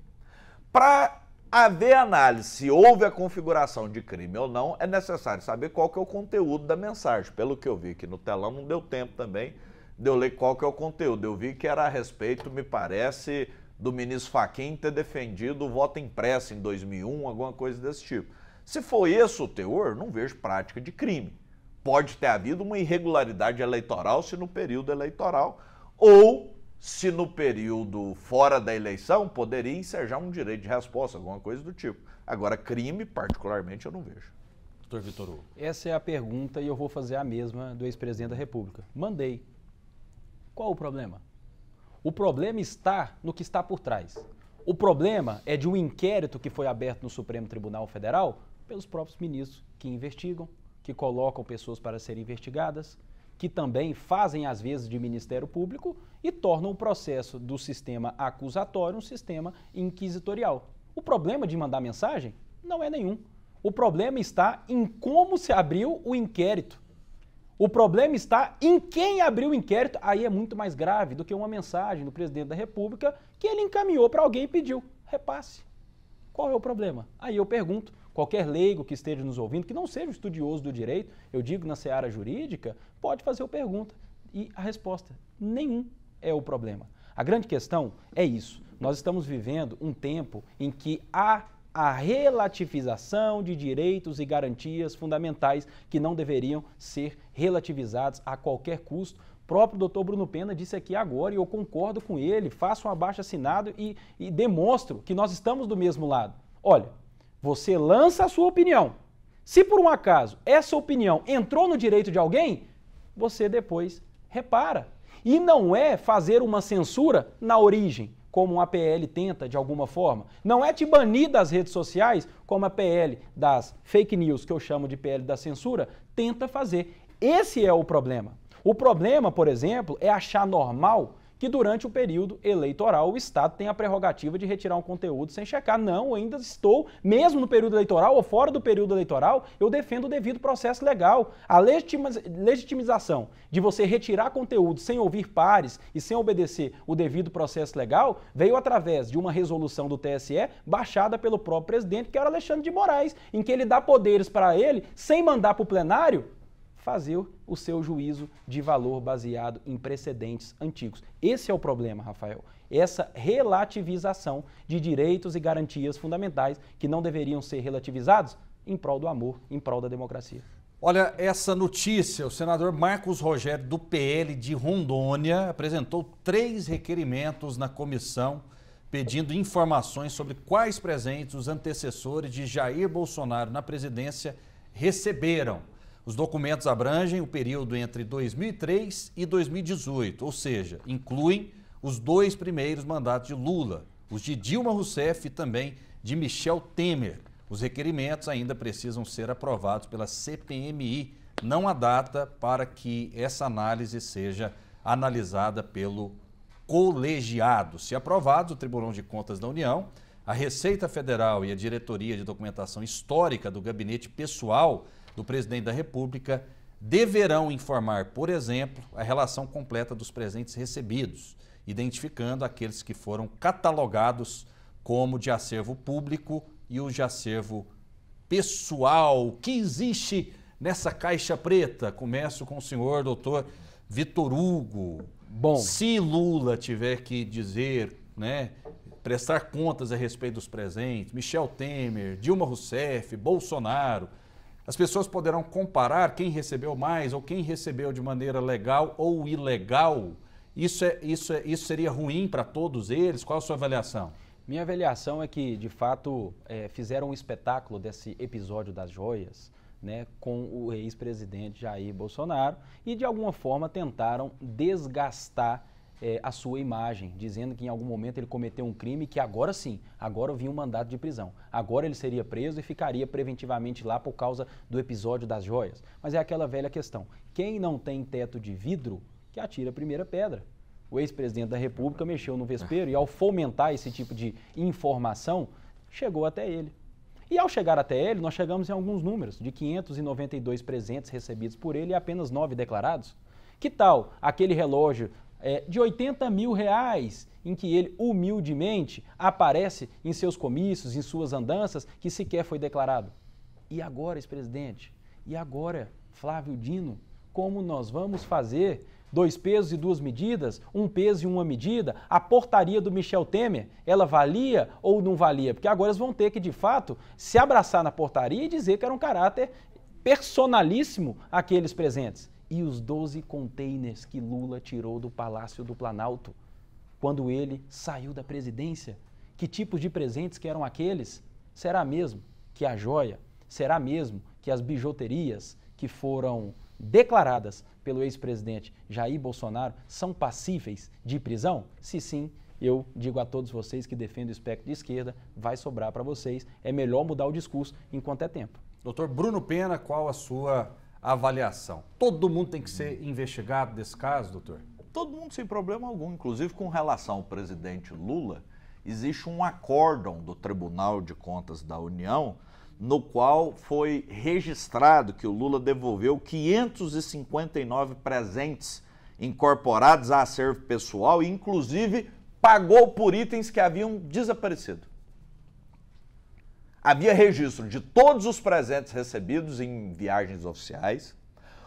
Para haver análise se houve a configuração de crime ou não, é necessário saber qual que é o conteúdo da mensagem. Pelo que eu vi aqui no telão, não deu tempo também de eu ler qual que é o conteúdo. Eu vi que era a respeito, me parece, do ministro Fachin ter defendido o voto impresso em 2001, alguma coisa desse tipo. Se for esse o teor, não vejo prática de crime. Pode ter havido uma irregularidade eleitoral se no período eleitoral ou se no período fora da eleição poderia ensejar um direito de resposta, alguma coisa do tipo. Agora, crime, particularmente, eu não vejo. Doutor Vitor Hugo. Essa é a pergunta e eu vou fazer a mesma do ex-presidente da República. Mandei. Qual o problema? O problema está no que está por trás. O problema é de um inquérito que foi aberto no Supremo Tribunal Federal pelos próprios ministros que investigam, que colocam pessoas para serem investigadas, que também fazem às vezes de Ministério Público e tornam o processo do sistema acusatório um sistema inquisitorial. O problema de mandar mensagem não é nenhum. O problema está em como se abriu o inquérito. O problema está em quem abriu o inquérito, aí é muito mais grave do que uma mensagem do presidente da República que ele encaminhou para alguém e pediu repasse. Qual é o problema? Aí eu pergunto, qualquer leigo que esteja nos ouvindo, que não seja estudioso do direito, eu digo na seara jurídica, pode fazer a pergunta. E a resposta, nenhum é o problema. A grande questão é isso. Nós estamos vivendo um tempo em que há a relativização de direitos e garantias fundamentais que não deveriam ser relativizados a qualquer custo. O próprio doutor Bruno Pena disse aqui agora, e eu concordo com ele, faço um abaixo assinado e, e demonstro que nós estamos do mesmo lado. Olha, você lança a sua opinião. Se por um acaso essa opinião entrou no direito de alguém, você depois repara. E não é fazer uma censura na origem, como a PL tenta de alguma forma. Não é te banir das redes sociais, como a PL das fake news, que eu chamo de PL da censura, tenta fazer. Esse é o problema. O problema, por exemplo, é achar normal que durante o período eleitoral o Estado tem a prerrogativa de retirar um conteúdo sem checar. Não, ainda estou, mesmo no período eleitoral ou fora do período eleitoral, eu defendo o devido processo legal. A legitimização de você retirar conteúdo sem ouvir pares e sem obedecer o devido processo legal veio através de uma resolução do TSE baixada pelo próprio presidente, que era Alexandre de Moraes, em que ele dá poderes para ele sem mandar para o plenário fazer o seu juízo de valor baseado em precedentes antigos. Esse é o problema, Rafael. Essa relativização de direitos e garantias fundamentais que não deveriam ser relativizados em prol do amor, em prol da democracia. Olha essa notícia: o senador Marcos Rogério, do PL de Rondônia, apresentou três requerimentos na comissão pedindo informações sobre quais presentes os antecessores de Jair Bolsonaro na presidência receberam. Os documentos abrangem o período entre 2003 e 2018, ou seja, incluem os dois primeiros mandatos de Lula, os de Dilma Rousseff e também de Michel Temer. Os requerimentos ainda precisam ser aprovados pela CPMI. Não há data para que essa análise seja analisada pelo colegiado. Se aprovados, o Tribunal de Contas da União, a Receita Federal e a Diretoria de Documentação Histórica do Gabinete Pessoal do presidente da República deverão informar, por exemplo, a relação completa dos presentes recebidos, identificando aqueles que foram catalogados como de acervo público e o de acervo pessoal que existe nessa caixa preta. Começo com o senhor, doutor Vitor Hugo. Bom. Se Lula tiver que dizer, né, prestar contas a respeito dos presentes, Michel Temer, Dilma Rousseff, Bolsonaro, as pessoas poderão comparar quem recebeu mais ou quem recebeu de maneira legal ou ilegal. Isso, é, isso, é, isso seria ruim para todos eles? Qual a sua avaliação? Minha avaliação é que, de fato, é, fizeram um espetáculo desse episódio das joias. Né, com o ex-presidente Jair Bolsonaro e de alguma forma tentaram desgastar é, a sua imagem, dizendo que em algum momento ele cometeu um crime que agora sim, agora vinha um mandato de prisão. Agora ele seria preso e ficaria preventivamente lá por causa do episódio das joias. Mas é aquela velha questão: quem não tem teto de vidro, que atira a primeira pedra. O ex-presidente da República mexeu no vespeiro e, ao fomentar esse tipo de informação, chegou até ele. E ao chegar até ele, nós chegamos em alguns números, de 592 presentes recebidos por ele e apenas 9 declarados. Que tal aquele relógio é, de 80 mil reais, em que ele humildemente aparece em seus comícios, em suas andanças, que sequer foi declarado. E agora, ex-presidente? E agora, Flávio Dino? Como nós vamos fazer dois pesos e duas medidas, um peso e uma medida, a portaria do Michel Temer, ela valia ou não valia? Porque agora eles vão ter que, de fato, se abraçar na portaria e dizer que era um caráter personalíssimo aqueles presentes e os 12 containers que Lula tirou do Palácio do Planalto quando ele saiu da presidência? Que tipos de presentes que eram aqueles? Será mesmo que a joia? Será mesmo que as bijuterias que foram declaradas pelo ex-presidente Jair Bolsonaro são passíveis de prisão? Se sim, eu digo a todos vocês que defendem o espectro de esquerda, vai sobrar para vocês. É melhor mudar o discurso enquanto é tempo. Doutor Bruno Pena, qual a sua avaliação. Todo mundo tem que ser investigado desse caso, doutor? Todo mundo sem problema algum, inclusive com relação ao presidente Lula, existe um acórdão do Tribunal de Contas da União no qual foi registrado que o Lula devolveu 559 presentes incorporados a acervo pessoal e inclusive pagou por itens que haviam desaparecido havia registro de todos os presentes recebidos em viagens oficiais.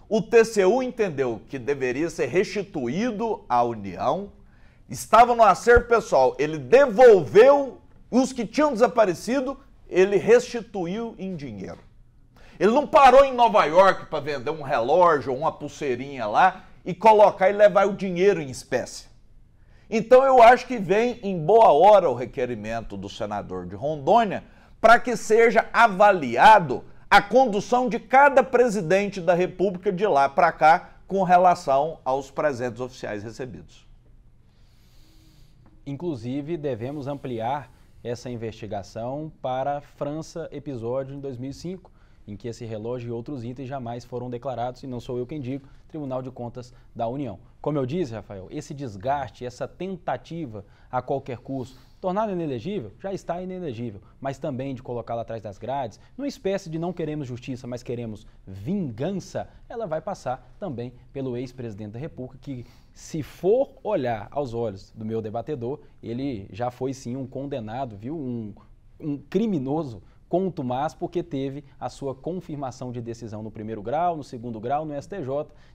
O TCU entendeu que deveria ser restituído à União. Estava no acervo pessoal, ele devolveu os que tinham desaparecido, ele restituiu em dinheiro. Ele não parou em Nova York para vender um relógio ou uma pulseirinha lá e colocar e levar o dinheiro em espécie. Então eu acho que vem em boa hora o requerimento do senador de Rondônia para que seja avaliado a condução de cada presidente da República de lá para cá com relação aos presentes oficiais recebidos. Inclusive, devemos ampliar essa investigação para França, episódio em 2005, em que esse relógio e outros itens jamais foram declarados, e não sou eu quem digo, Tribunal de Contas da União. Como eu disse, Rafael, esse desgaste, essa tentativa a qualquer custo Tornado inelegível? Já está inelegível, mas também de colocá-la atrás das grades, numa espécie de não queremos justiça, mas queremos vingança, ela vai passar também pelo ex-presidente da República, que, se for olhar aos olhos do meu debatedor, ele já foi sim um condenado, viu? Um, um criminoso mais porque teve a sua confirmação de decisão no primeiro grau, no segundo grau, no STJ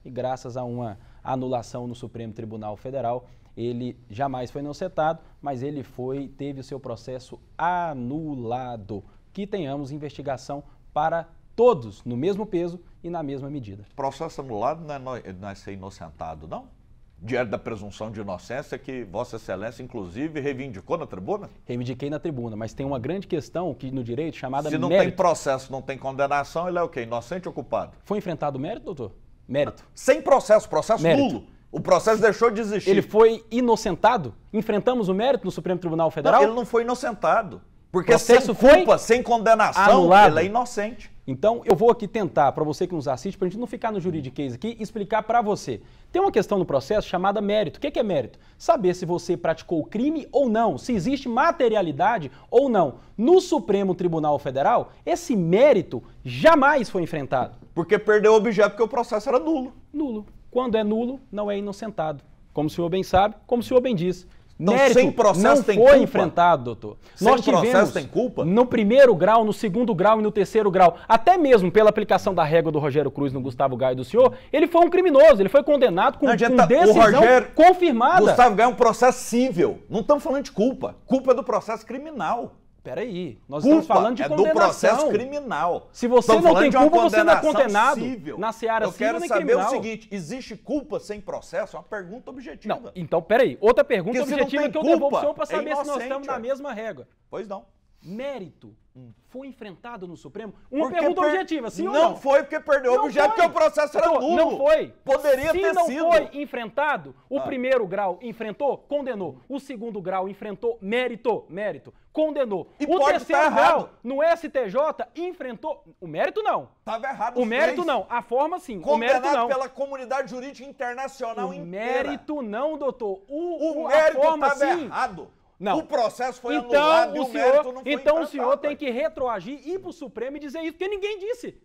e graças a uma anulação no Supremo Tribunal Federal, ele jamais foi inocentado, mas ele foi, teve o seu processo anulado. Que tenhamos investigação para todos no mesmo peso e na mesma medida. Processo anulado não é, não é ser inocentado, não? diante da presunção de inocência que Vossa Excelência, inclusive, reivindicou na tribuna? Reivindiquei na tribuna, mas tem uma grande questão que no direito chamada Se não mérito. tem processo, não tem condenação, ele é o quê? Inocente ou culpado? Foi enfrentado mérito, doutor? Mérito. Sem processo, processo mérito. nulo. O processo deixou de existir. Ele foi inocentado? Enfrentamos o mérito no Supremo Tribunal Federal? Não, ele não foi inocentado. Porque sem culpa, sem condenação, anulado. ele é inocente. Então, eu vou aqui tentar, para você que nos assiste, para a gente não ficar no juridiquês aqui, explicar para você. Tem uma questão no processo chamada mérito. O que é mérito? Saber se você praticou crime ou não, se existe materialidade ou não. No Supremo Tribunal Federal, esse mérito jamais foi enfrentado. Porque perdeu o objeto porque o processo era nulo. Nulo. Quando é nulo, não é inocentado. Como o senhor bem sabe, como o senhor bem diz. Então, Mérito sem processo não tem foi culpa? enfrentado, doutor. Sem Nós tivemos tem culpa? No primeiro grau, no segundo grau e no terceiro grau, até mesmo pela aplicação da régua do Rogério Cruz no Gustavo Gai do senhor, ele foi um criminoso, ele foi condenado com, não adianta, com decisão Rogério, confirmada. Gustavo Gaio é um processo cível. Não estamos falando de culpa. Culpa é do processo criminal. Peraí, nós culpa estamos falando de é condenação. do processo criminal. Se você estamos não tem culpa, você não é condenado na seara Eu quero saber criminal. o seguinte, existe culpa sem processo? É uma pergunta objetiva. Não, então peraí, outra pergunta Porque objetiva que eu culpa, devolvo para é saber é se nós estamos na mesma régua. Pois não mérito hum. foi enfrentado no Supremo? Uma porque pergunta per... objetiva, sim não, não? foi porque perdeu o objeto, porque o processo era nulo. Não foi. Poderia Se ter sido. sido. não foi enfrentado, o ah. primeiro grau enfrentou, condenou. O segundo grau enfrentou, mérito, mérito, condenou. E o terceiro grau, no STJ, enfrentou... O mérito não. Estava errado O mérito três. não. A forma sim, Condenado o mérito não. pela comunidade jurídica internacional o inteira. O mérito não, doutor. O, o, o mérito estava errado. Não. O processo foi então, anulado o senhor, o Então o senhor tem que retroagir, ir para o Supremo e dizer isso, porque ninguém disse.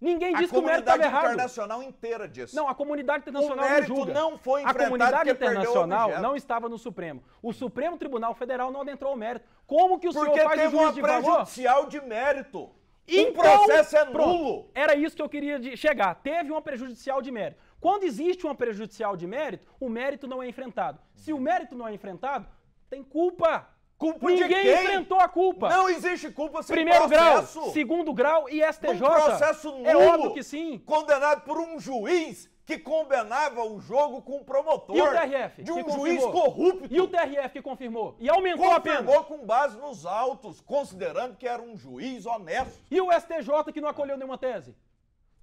Ninguém disse que o mérito estava errado. A comunidade internacional inteira disse. Não, a comunidade internacional o não julga. não foi A comunidade internacional não estava no Supremo. O Supremo Tribunal Federal não adentrou o mérito. Como que o Porque senhor faz o juiz de valor? Porque prejudicial de mérito. Então, processo é nulo. era isso que eu queria chegar. Teve uma prejudicial de mérito. Quando existe uma prejudicial de mérito, o mérito não é enfrentado. Se o mérito não é enfrentado, tem culpa. Culpa Ninguém de quem? enfrentou a culpa. Não existe culpa sem Primeiro processo. grau, segundo grau e STJ. Um processo é nulo. É óbvio que sim. Condenado por um juiz que condenava o jogo com o promotor. E o TRF? De um juiz corrupto. E o TRF que confirmou? E aumentou confirmou a pena? Confirmou com base nos autos, considerando que era um juiz honesto. E o STJ que não acolheu nenhuma tese?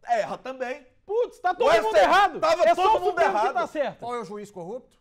Erra também. Putz, tá é todo o mundo STJ errado. Tava é todo mundo errado. Que tá certo. Qual é o juiz corrupto?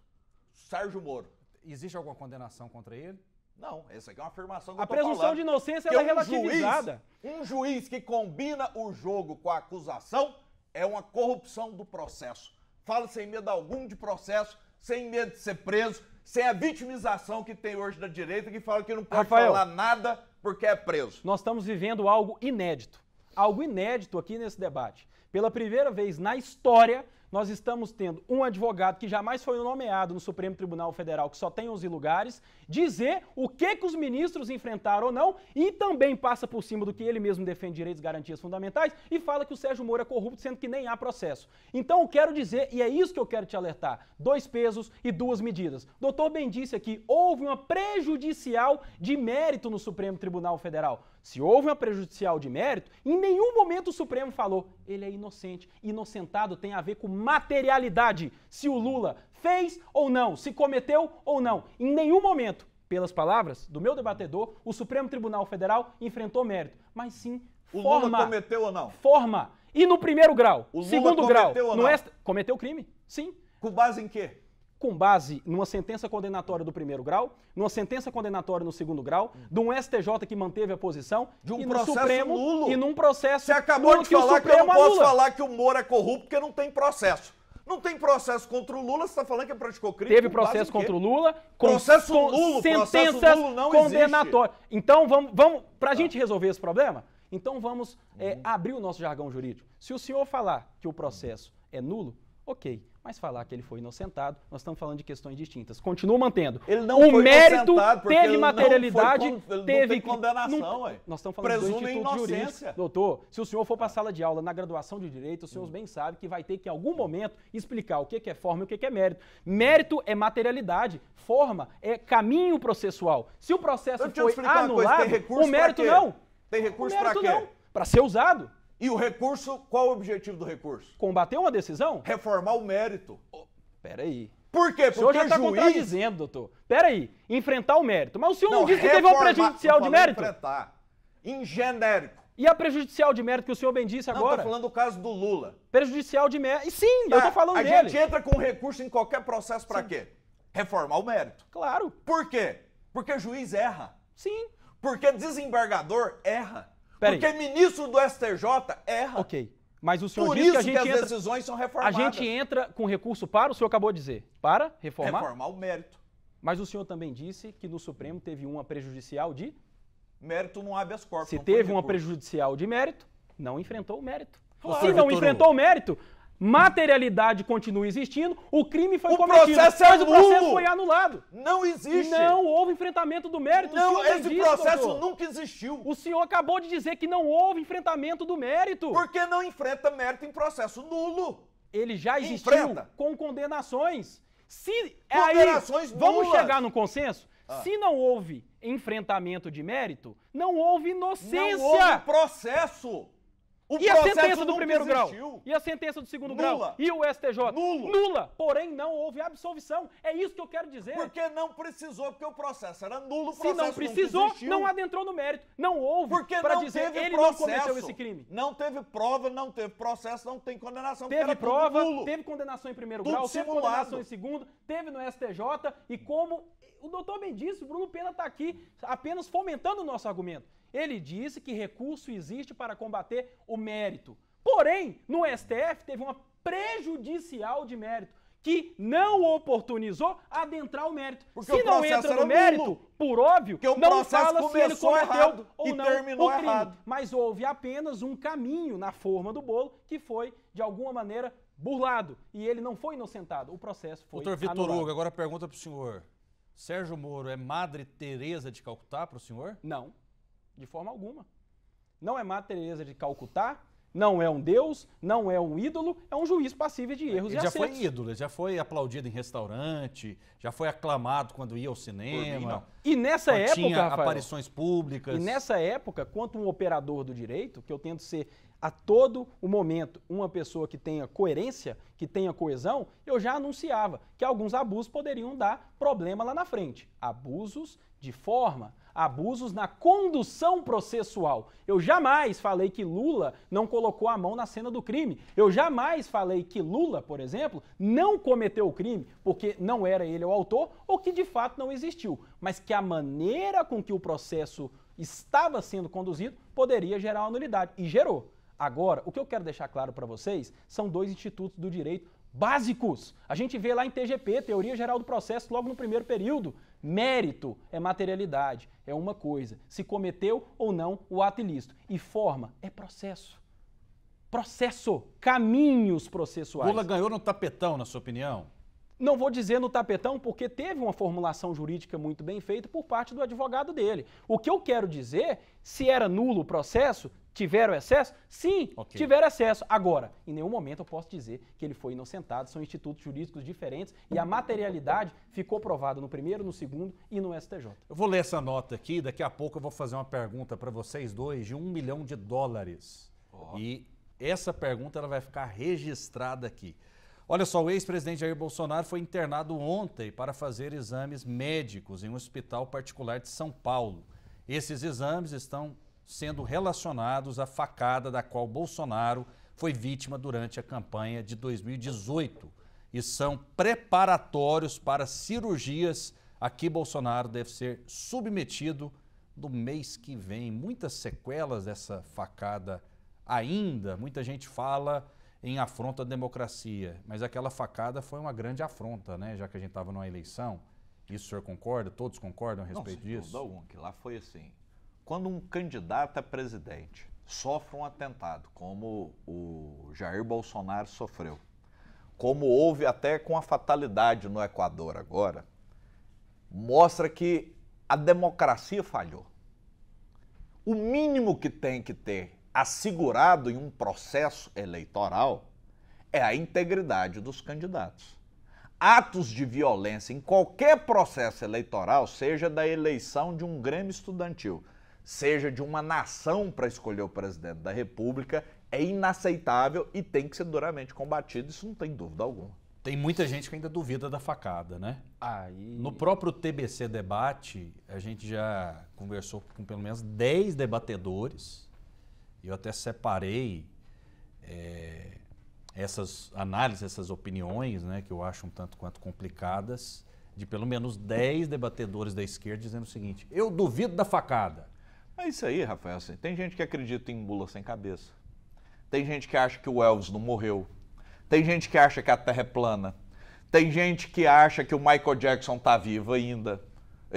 Sérgio Moro. Existe alguma condenação contra ele? Não, essa aqui é uma afirmação que A eu tô presunção falando, de inocência é um relativizada. Juiz, um juiz que combina o jogo com a acusação é uma corrupção do processo. Fala sem medo algum de processo, sem medo de ser preso, sem a vitimização que tem hoje da direita que fala que não pode Rafael, falar nada porque é preso. Nós estamos vivendo algo inédito. Algo inédito aqui nesse debate. Pela primeira vez na história, nós estamos tendo um advogado que jamais foi nomeado no Supremo Tribunal Federal, que só tem 11 lugares, dizer o que, que os ministros enfrentaram ou não, e também passa por cima do que ele mesmo defende direitos e garantias fundamentais e fala que o Sérgio Moro é corrupto, sendo que nem há processo. Então eu quero dizer, e é isso que eu quero te alertar, dois pesos e duas medidas. Doutor Ben disse aqui, houve uma prejudicial de mérito no Supremo Tribunal Federal. Se houve uma prejudicial de mérito, em nenhum momento o Supremo falou ele é inocente. Inocentado tem a ver com materialidade, se o Lula fez ou não, se cometeu ou não. Em nenhum momento, pelas palavras do meu debatedor, o Supremo Tribunal Federal enfrentou mérito, mas sim o forma. O Lula cometeu ou não? Forma. E no primeiro grau, o Lula segundo grau, ou não? Est... cometeu crime? Sim. Com base em quê? com base numa sentença condenatória do primeiro grau, numa sentença condenatória no segundo grau, de um STJ que manteve a posição, de um processo Supremo, nulo. e num processo Você acabou nulo, de falar que, que eu não posso falar que o Moro é corrupto porque não tem processo. Não tem processo contra o Lula, você está falando que é praticou crime. Teve processo contra o Lula, com, processo com nulo, sentenças condenatórias. Então, vamos, vamos para a tá. gente resolver esse problema, então vamos é, uhum. abrir o nosso jargão jurídico. Se o senhor falar que o processo é nulo, Ok, mas falar que ele foi inocentado, nós estamos falando de questões distintas. Continuo mantendo. Ele não o foi mérito teve materialidade, não foi con... teve não condenação, não... Ué. Nós estamos falando Presume de dois de jurídicos. Doutor, se o senhor for para a sala de aula na graduação de direito, o senhor hum. bem sabe que vai ter que em algum momento explicar o que é forma e o que é mérito. Mérito é materialidade, forma é caminho processual. Se o processo então, foi anulado, o mérito não. Tem recurso para quê? Para ser usado. E o recurso, qual o objetivo do recurso? Combater uma decisão? Reformar o mérito. Oh, peraí. Por quê? Porque o senhor já está juiz... contradizendo, doutor. Peraí, enfrentar o mérito. Mas o senhor não, não disse que teve uma prejudicial de mérito? enfrentar. Em genérico. E a prejudicial de mérito que o senhor bem disse agora? Não, estou falando do caso do Lula. Prejudicial de mérito. E sim, tá, eu estou ah, falando a dele. A gente entra com recurso em qualquer processo para quê? Reformar o mérito. Claro. Por quê? Porque juiz erra. Sim. Porque desembargador erra. Porque ministro do STJ erra. Ok. Mas o senhor Por disse que a gente que as entra, decisões são reformadas. A gente entra com recurso para, o senhor acabou de dizer, para reformar? Reformar o mérito. Mas o senhor também disse que no Supremo teve uma prejudicial de? Mérito não habeas corpus. Se teve uma prejudicial de mérito, não enfrentou o mérito. Claro, Se não enfrentou o mérito, materialidade continua existindo, o crime foi o cometido, processo é mas nulo. o processo foi anulado. Não existe. Não houve enfrentamento do mérito. Não, esse disse, processo doutor. nunca existiu. O senhor acabou de dizer que não houve enfrentamento do mérito. Por que não enfrenta mérito em processo nulo. Ele já existiu enfrenta. com condenações. Se é condenações aí, vamos chegar no consenso? Ah. Se não houve enfrentamento de mérito, não houve inocência. Não houve processo. O e a sentença do primeiro existiu. grau? E a sentença do segundo Nula. grau? E o STJ? Nulo. Nula. Porém, não houve absolvição. É isso que eu quero dizer. Porque não precisou, porque o processo era nulo. Se não precisou, não, não adentrou no mérito. Não houve porque para dizer que ele processo. não cometeu esse crime. Não teve prova, não teve processo, não tem condenação. Teve prova, teve condenação em primeiro tudo grau, simulado. teve condenação em segundo, teve no STJ. E como o doutor bem disse, Bruno Pena está aqui apenas fomentando o nosso argumento. Ele disse que recurso existe para combater o mérito. Porém, no STF teve uma prejudicial de mérito que não oportunizou adentrar o mérito. Porque se o não entra no mérito, por óbvio, que o não fala se ele cometeu ou não o crime. Errado. Mas houve apenas um caminho na forma do bolo que foi, de alguma maneira, burlado. E ele não foi inocentado. O processo foi Doutor Vitor Hugo, agora pergunta para o senhor. Sérgio Moro é Madre Teresa de Calcutá para o senhor? Não. De forma alguma. Não é Madre Tereza de Calcutá, não é um deus, não é um ídolo, é um juiz passível de erros ele e já acertos. já foi ídolo, ele já foi aplaudido em restaurante, já foi aclamado quando ia ao cinema. Mim, e nessa época, tinha Rafael, aparições públicas. E nessa época, quanto um operador do direito, que eu tento ser a todo o momento uma pessoa que tenha coerência, que tenha coesão, eu já anunciava que alguns abusos poderiam dar problema lá na frente. Abusos de forma, abusos na condução processual. Eu jamais falei que Lula não colocou a mão na cena do crime. Eu jamais falei que Lula, por exemplo, não cometeu o crime porque não era ele o autor ou que de fato não existiu, mas que a maneira com que o processo estava sendo conduzido poderia gerar uma nulidade e gerou. Agora, o que eu quero deixar claro para vocês são dois institutos do direito básicos. A gente vê lá em TGP, Teoria Geral do Processo, logo no primeiro período, Mérito é materialidade, é uma coisa. Se cometeu ou não o ato ilícito. E forma é processo. Processo, caminhos processuais. Lula ganhou no tapetão, na sua opinião? Não vou dizer no tapetão, porque teve uma formulação jurídica muito bem feita por parte do advogado dele. O que eu quero dizer, se era nulo o processo, tiveram excesso? Sim, okay. tiveram excesso. Agora, em nenhum momento eu posso dizer que ele foi inocentado, são institutos jurídicos diferentes e a materialidade ficou provada no primeiro, no segundo e no STJ. Eu vou ler essa nota aqui, daqui a pouco eu vou fazer uma pergunta para vocês dois de um milhão de dólares. Oh. E essa pergunta ela vai ficar registrada aqui. Olha só, o ex-presidente Jair Bolsonaro foi internado ontem para fazer exames médicos em um hospital particular de São Paulo. Esses exames estão sendo relacionados à facada da qual Bolsonaro foi vítima durante a campanha de 2018 e são preparatórios para cirurgias a que Bolsonaro deve ser submetido no mês que vem. Muitas sequelas dessa facada ainda, muita gente fala em afronta à democracia, mas aquela facada foi uma grande afronta, né? Já que a gente estava numa eleição. Isso o senhor concorda? Todos concordam a respeito Não, disso? Não, que lá foi assim. Quando um candidato a é presidente sofre um atentado, como o Jair Bolsonaro sofreu, como houve até com a fatalidade no Equador agora, mostra que a democracia falhou. O mínimo que tem que ter assegurado em um processo eleitoral é a integridade dos candidatos. Atos de violência em qualquer processo eleitoral, seja da eleição de um grêmio estudantil, seja de uma nação para escolher o presidente da República, é inaceitável e tem que ser duramente combatido, isso não tem dúvida alguma. Tem muita gente que ainda duvida da facada, né? No próprio TBC Debate, a gente já conversou com pelo menos 10 debatedores eu até separei é, essas análises, essas opiniões, né, que eu acho um tanto quanto complicadas, de pelo menos 10 debatedores da esquerda dizendo o seguinte: eu duvido da facada. É isso aí, Rafael. Assim, tem gente que acredita em bula sem cabeça. Tem gente que acha que o Elvis não morreu. Tem gente que acha que a Terra é plana. Tem gente que acha que o Michael Jackson está vivo ainda.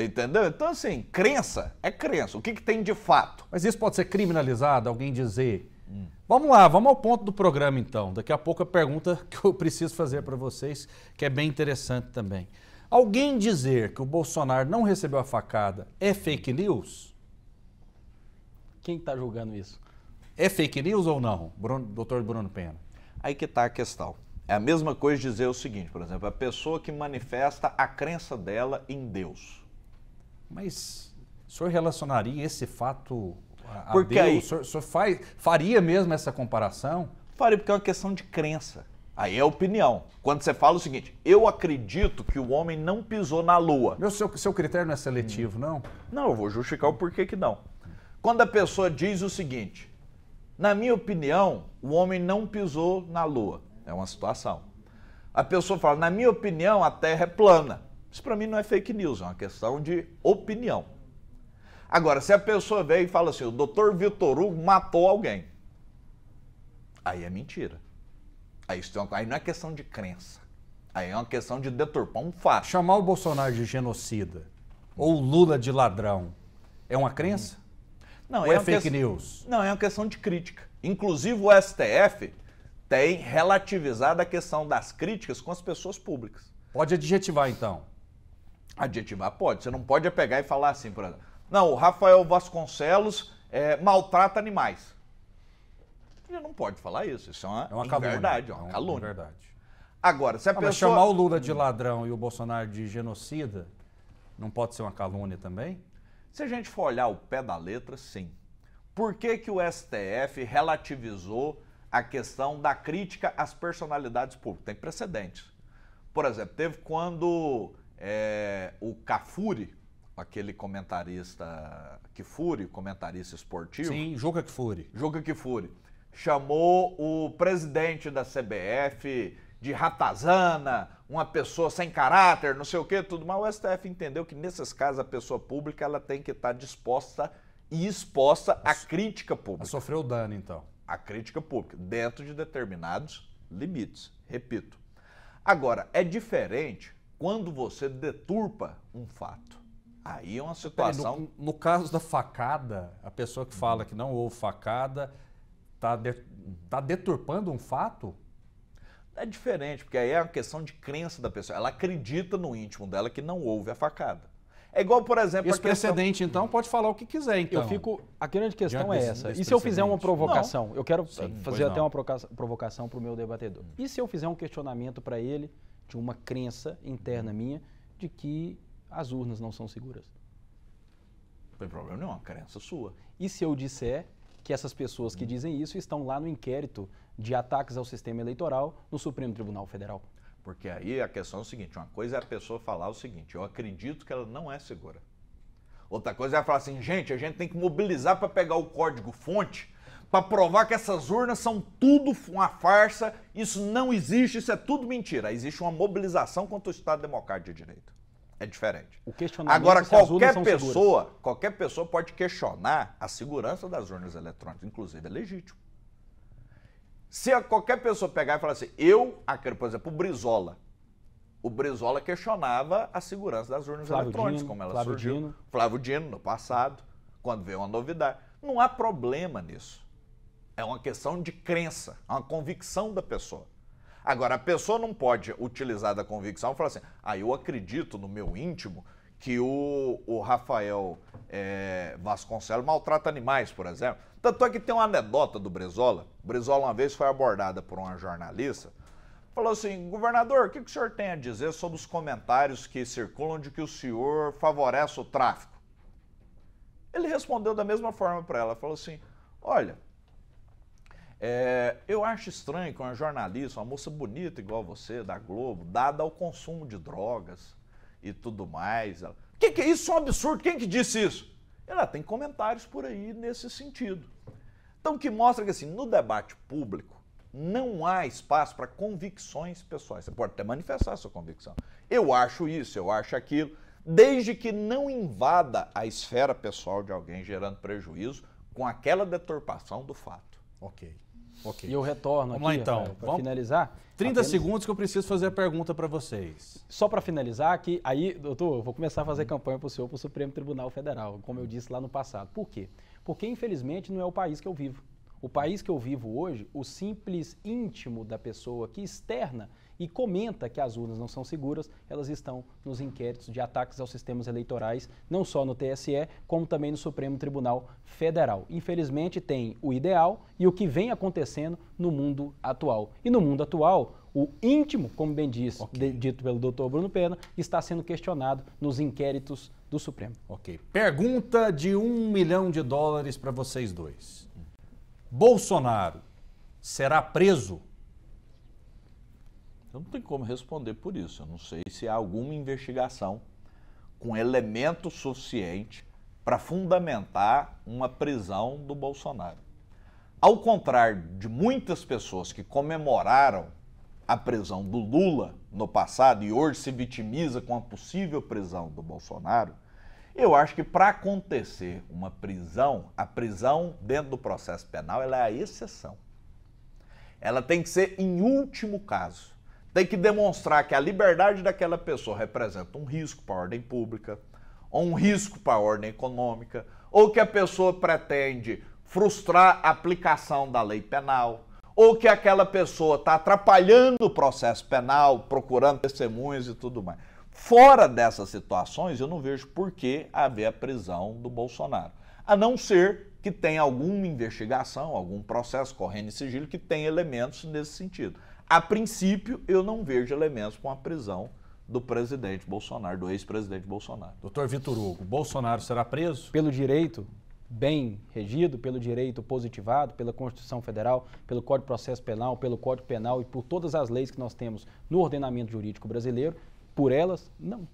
Entendeu? Então, assim, crença é crença. O que, que tem de fato? Mas isso pode ser criminalizado, alguém dizer. Hum. Vamos lá, vamos ao ponto do programa então. Daqui a pouco a pergunta que eu preciso fazer para vocês, que é bem interessante também. Alguém dizer que o Bolsonaro não recebeu a facada é fake news? Quem está julgando isso? É fake news ou não, Bruno, doutor Bruno Pena? Aí que está a questão. É a mesma coisa dizer o seguinte, por exemplo, a pessoa que manifesta a crença dela em Deus mas o senhor relacionaria esse fato a porque Deus? Aí, o senhor, o senhor faz, faria mesmo essa comparação? Faria, porque é uma questão de crença. Aí é opinião. Quando você fala o seguinte, eu acredito que o homem não pisou na lua. Meu seu, seu critério não é seletivo, hum. não? Não, eu vou justificar o porquê que não. Quando a pessoa diz o seguinte, na minha opinião, o homem não pisou na lua. É uma situação. A pessoa fala, na minha opinião, a terra é plana. Isso para mim não é fake news, é uma questão de opinião. Agora, se a pessoa vem e fala assim, o doutor Vitor Hugo matou alguém, aí é mentira. Aí, isso é aí não é questão de crença. Aí é uma questão de deturpar um fato. Chamar o Bolsonaro de genocida ou Lula de ladrão é uma crença? Não, ou é, é fake news. Não, é uma questão de crítica. Inclusive o STF tem relativizado a questão das críticas com as pessoas públicas. Pode adjetivar então. Adjetivar pode. Você não pode pegar e falar assim, por exemplo. Não, o Rafael Vasconcelos é, maltrata animais. você não pode falar isso. Isso é uma, é uma calúnia. Verdade, é, é uma calúnia. Verdade. Agora, se a ah, pessoa... chamar o Lula de ladrão e o Bolsonaro de genocida não pode ser uma calúnia também? Se a gente for olhar o pé da letra, sim. Por que, que o STF relativizou a questão da crítica às personalidades públicas? Tem precedentes. Por exemplo, teve quando é, o Cafuri, aquele comentarista que fure, comentarista esportivo. Sim, que é fure, joga que é fure, Chamou o presidente da CBF de ratazana, uma pessoa sem caráter, não sei o que, tudo. mais. o STF entendeu que nesses casos a pessoa pública ela tem que estar disposta e exposta à crítica pública. Sofreu dano, então. A crítica pública, dentro de determinados limites, repito. Agora, é diferente quando você deturpa um fato. Aí é uma situação. No, no, caso da facada, a pessoa que fala que não houve facada está de, tá deturpando um fato? É diferente, porque aí é uma questão de crença da pessoa. Ela acredita no íntimo dela que não houve a facada. É igual, por exemplo. Esse questão... precedente, então, pode falar o que quiser, então. Eu fico. A grande questão é essa. E se eu fizer uma provocação? Não. Eu quero Sim, fazer até uma provocação para o meu debatedor. E se eu fizer um questionamento para ele de uma crença interna uhum. minha de que as urnas não são seguras. Não tem problema nenhum, é uma crença sua. E se eu disser que essas pessoas que uhum. dizem isso estão lá no inquérito de ataques ao sistema eleitoral no Supremo Tribunal Federal? Porque aí a questão é o seguinte: uma coisa é a pessoa falar o seguinte, eu acredito que ela não é segura. Outra coisa é falar assim, gente, a gente tem que mobilizar para pegar o código fonte para provar que essas urnas são tudo uma farsa, isso não existe, isso é tudo mentira. Existe uma mobilização contra o Estado Democrático de Direito. É diferente. Agora, qualquer pessoa, qualquer pessoa pode questionar a segurança das urnas eletrônicas, inclusive é legítimo. Se qualquer pessoa pegar e falar assim, eu, aquele, por exemplo, o Brizola. O Brizola questionava a segurança das urnas Flávio eletrônicas, Dino, como ela Flávio surgiu. Dino. Flávio Dino, no passado, quando veio uma novidade. Não há problema nisso. É uma questão de crença, é uma convicção da pessoa. Agora, a pessoa não pode utilizar da convicção e falar assim: ah, eu acredito no meu íntimo que o, o Rafael é, Vasconcelos maltrata animais, por exemplo. Tanto é que tem uma anedota do Brizola. O Brizola uma vez foi abordada por uma jornalista. Falou assim, governador, o que, que o senhor tem a dizer sobre os comentários que circulam de que o senhor favorece o tráfico? Ele respondeu da mesma forma para ela. Falou assim, olha, é, eu acho estranho que uma jornalista, uma moça bonita igual você, da Globo, dada ao consumo de drogas e tudo mais. Ela, que, que é isso? É um absurdo. Quem que disse isso? Ela tem comentários por aí nesse sentido. Então, que mostra que assim, no debate público, não há espaço para convicções pessoais. Você pode até manifestar sua convicção. Eu acho isso, eu acho aquilo, desde que não invada a esfera pessoal de alguém, gerando prejuízo com aquela deturpação do fato. Ok. Okay. E eu retorno Vamos aqui, lá, então. É, para finalizar. 30 apenas... segundos que eu preciso fazer a pergunta para vocês. Só para finalizar aqui, aí, doutor, eu vou começar a fazer campanha para o senhor, para o Supremo Tribunal Federal, como eu disse lá no passado. Por quê? Porque, infelizmente, não é o país que eu vivo. O país que eu vivo hoje, o simples íntimo da pessoa que externa e comenta que as urnas não são seguras, elas estão nos inquéritos de ataques aos sistemas eleitorais, não só no TSE, como também no Supremo Tribunal Federal. Infelizmente, tem o ideal e o que vem acontecendo no mundo atual. E no mundo atual, o íntimo, como bem diz, okay. dito pelo doutor Bruno Pena, está sendo questionado nos inquéritos do Supremo. Ok. Pergunta de um milhão de dólares para vocês dois. Bolsonaro será preso eu não tenho como responder por isso. Eu não sei se há alguma investigação com elemento suficiente para fundamentar uma prisão do Bolsonaro. Ao contrário de muitas pessoas que comemoraram a prisão do Lula no passado e hoje se vitimiza com a possível prisão do Bolsonaro, eu acho que para acontecer uma prisão, a prisão dentro do processo penal é a exceção. Ela tem que ser em último caso tem que demonstrar que a liberdade daquela pessoa representa um risco para a ordem pública, ou um risco para a ordem econômica, ou que a pessoa pretende frustrar a aplicação da lei penal, ou que aquela pessoa está atrapalhando o processo penal, procurando testemunhas e tudo mais. Fora dessas situações, eu não vejo por que haver a prisão do Bolsonaro. A não ser que tenha alguma investigação, algum processo correndo em sigilo que tenha elementos nesse sentido a princípio, eu não vejo elementos com a prisão do presidente Bolsonaro, do ex-presidente Bolsonaro. Doutor Vitor Hugo, Bolsonaro será preso? Pelo direito, bem regido, pelo direito positivado, pela Constituição Federal, pelo Código de Processo Penal, pelo Código Penal e por todas as leis que nós temos no ordenamento jurídico brasileiro, por elas, não.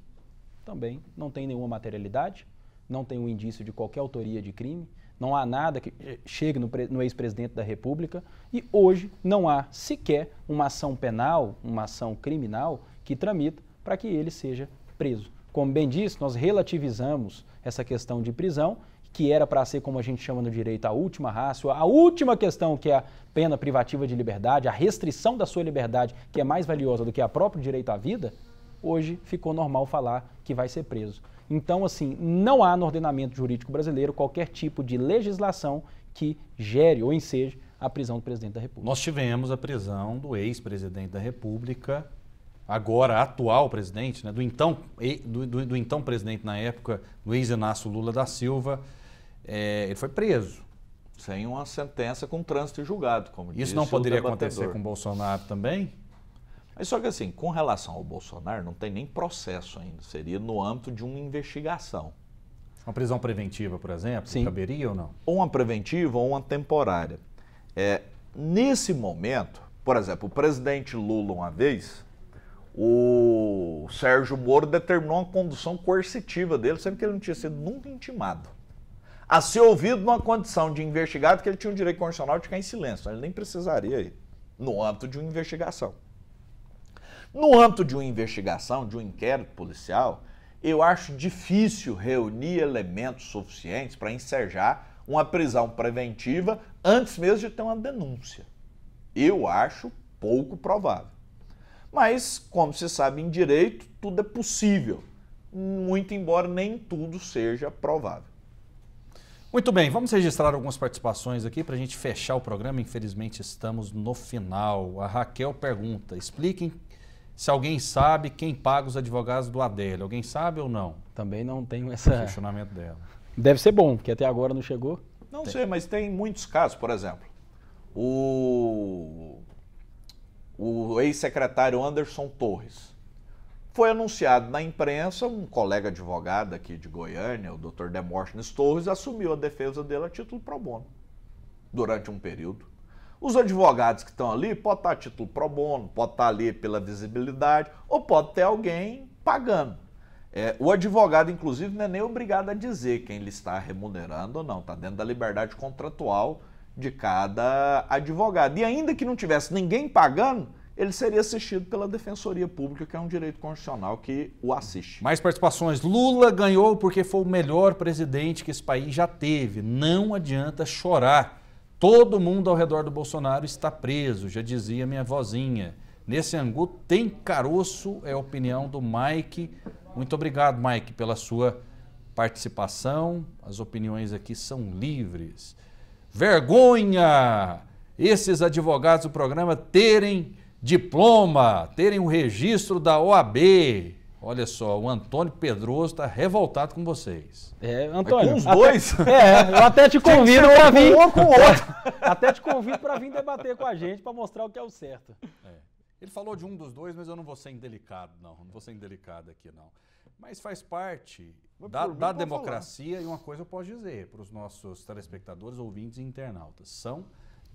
Também não tem nenhuma materialidade, não tem um indício de qualquer autoria de crime não há nada que eh, chegue no, no ex-presidente da República e hoje não há sequer uma ação penal, uma ação criminal que tramita para que ele seja preso. Como bem disse, nós relativizamos essa questão de prisão, que era para ser, como a gente chama no direito, a última raça, a última questão que é a pena privativa de liberdade, a restrição da sua liberdade, que é mais valiosa do que a próprio direito à vida, hoje ficou normal falar que vai ser preso. Então, assim, não há no ordenamento jurídico brasileiro qualquer tipo de legislação que gere ou enseje a prisão do presidente da República. Nós tivemos a prisão do ex-presidente da República, agora atual presidente, né, do, então, do, do, do então presidente na época, Luiz Inácio Lula da Silva. É, ele foi preso. Sem uma sentença com trânsito julgado, como Isso disse, não poderia acontecer com Bolsonaro também? Mas só que assim, com relação ao Bolsonaro, não tem nem processo ainda. Seria no âmbito de uma investigação. Uma prisão preventiva, por exemplo, Sim. caberia ou não? Ou uma preventiva ou uma temporária. É, nesse momento, por exemplo, o presidente Lula, uma vez, o Sérgio Moro determinou uma condução coercitiva dele, sendo que ele não tinha sido nunca intimado. A ser ouvido numa condição de investigado, que ele tinha o direito constitucional de ficar em silêncio. Ele nem precisaria ir no âmbito de uma investigação. No âmbito de uma investigação, de um inquérito policial, eu acho difícil reunir elementos suficientes para ensejar uma prisão preventiva antes mesmo de ter uma denúncia. Eu acho pouco provável. Mas, como se sabe em direito, tudo é possível, muito embora nem tudo seja provável. Muito bem, vamos registrar algumas participações aqui para a gente fechar o programa. Infelizmente, estamos no final. A Raquel pergunta: expliquem se alguém sabe quem paga os advogados do Adélio. Alguém sabe ou não? Também não tenho essa... questionamento dela. Deve ser bom, porque até agora não chegou. Não tem. sei, mas tem muitos casos. Por exemplo, o, o ex-secretário Anderson Torres foi anunciado na imprensa, um colega advogado aqui de Goiânia, o Dr. Demóstenes Torres, assumiu a defesa dele a título pro bono durante um período. Os advogados que estão ali pode estar tá a título pro bono, pode estar tá ali pela visibilidade, ou pode ter alguém pagando. É, o advogado, inclusive, não é nem obrigado a dizer quem ele está remunerando ou não, está dentro da liberdade contratual de cada advogado. E ainda que não tivesse ninguém pagando, ele seria assistido pela Defensoria Pública, que é um direito constitucional que o assiste. Mais participações. Lula ganhou porque foi o melhor presidente que esse país já teve. Não adianta chorar. Todo mundo ao redor do Bolsonaro está preso, já dizia minha vozinha. Nesse angu tem caroço, é a opinião do Mike. Muito obrigado, Mike, pela sua participação. As opiniões aqui são livres. Vergonha! Esses advogados do programa terem diploma, terem o um registro da OAB. Olha só, o Antônio Pedroso está revoltado com vocês. É, Antônio. com os até, dois? é, eu até te convido para vir. Um com o outro. até te convido para vir debater com a gente, para mostrar o que é o certo. É. Ele falou de um dos dois, mas eu não vou ser indelicado, não. Não vou ser indelicado aqui, não. Mas faz parte mas da, da democracia falar. e uma coisa eu posso dizer para os nossos telespectadores, ouvintes e internautas. São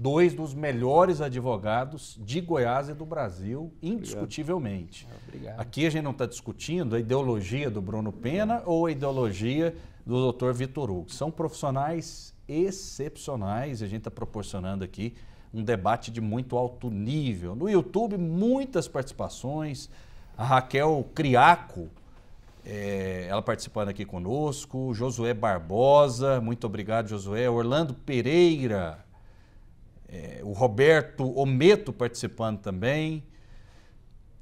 dois dos melhores advogados de Goiás e do Brasil, indiscutivelmente. Obrigado. Aqui a gente não está discutindo a ideologia do Bruno Pena ou a ideologia do doutor Vitor Hugo. São profissionais excepcionais, a gente está proporcionando aqui um debate de muito alto nível. No YouTube, muitas participações. A Raquel Criaco, é, ela participando aqui conosco. Josué Barbosa, muito obrigado, Josué. Orlando Pereira, é, o Roberto Ometo participando também.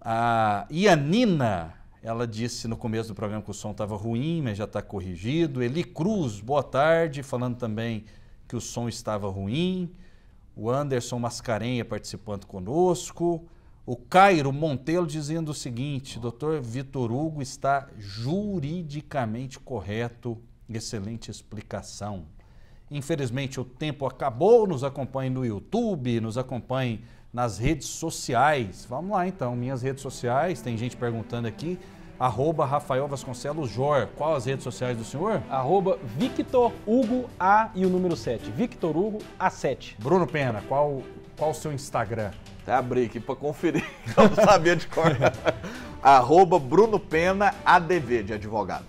A Ianina, ela disse no começo do programa que o som estava ruim, mas já está corrigido. Eli Cruz, boa tarde, falando também que o som estava ruim. O Anderson Mascarenha participando conosco. O Cairo Montelo dizendo o seguinte: Dr. Vitor Hugo está juridicamente correto. Excelente explicação. Infelizmente o tempo acabou. Nos acompanhe no YouTube, nos acompanhe nas redes sociais. Vamos lá então, minhas redes sociais, tem gente perguntando aqui. Arroba Rafael Vasconcelos Jor. Qual as redes sociais do senhor? Arroba Victor Hugo A e o número 7. Victor Hugo A7. Bruno Pena, qual, qual o seu Instagram? Até tá, abri aqui para conferir, eu não sabia de cor. Arroba Bruno Pena ADV, de advogado.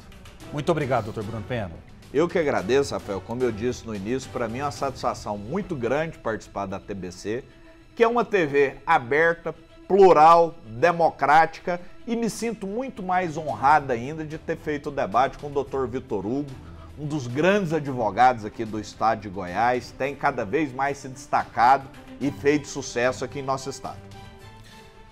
Muito obrigado, doutor Bruno Pena. Eu que agradeço, Rafael. Como eu disse no início, para mim é uma satisfação muito grande participar da TBC, que é uma TV aberta, plural, democrática e me sinto muito mais honrada ainda de ter feito o debate com o Dr. Vitor Hugo, um dos grandes advogados aqui do estado de Goiás, tem cada vez mais se destacado e feito sucesso aqui em nosso estado.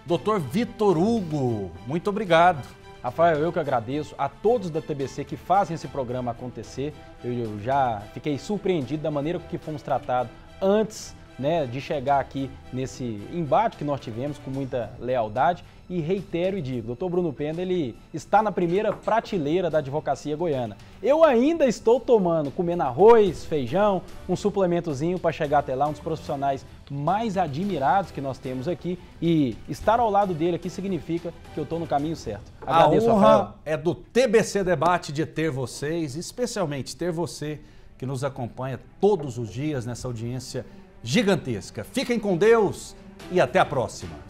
Doutor Vitor Hugo, muito obrigado. Rafael, eu que agradeço a todos da TBC que fazem esse programa acontecer. Eu, já fiquei surpreendido da maneira que fomos tratados antes né, de chegar aqui nesse embate que nós tivemos com muita lealdade e reitero e digo, doutor Bruno Penda, ele está na primeira prateleira da advocacia goiana. Eu ainda estou tomando, comendo arroz, feijão, um suplementozinho para chegar até lá, um dos profissionais mais admirados que nós temos aqui e estar ao lado dele aqui significa que eu estou no caminho certo. Agradeço, a honra é do TBC Debate de ter vocês, especialmente ter você que nos acompanha todos os dias nessa audiência gigantesca. Fiquem com Deus e até a próxima.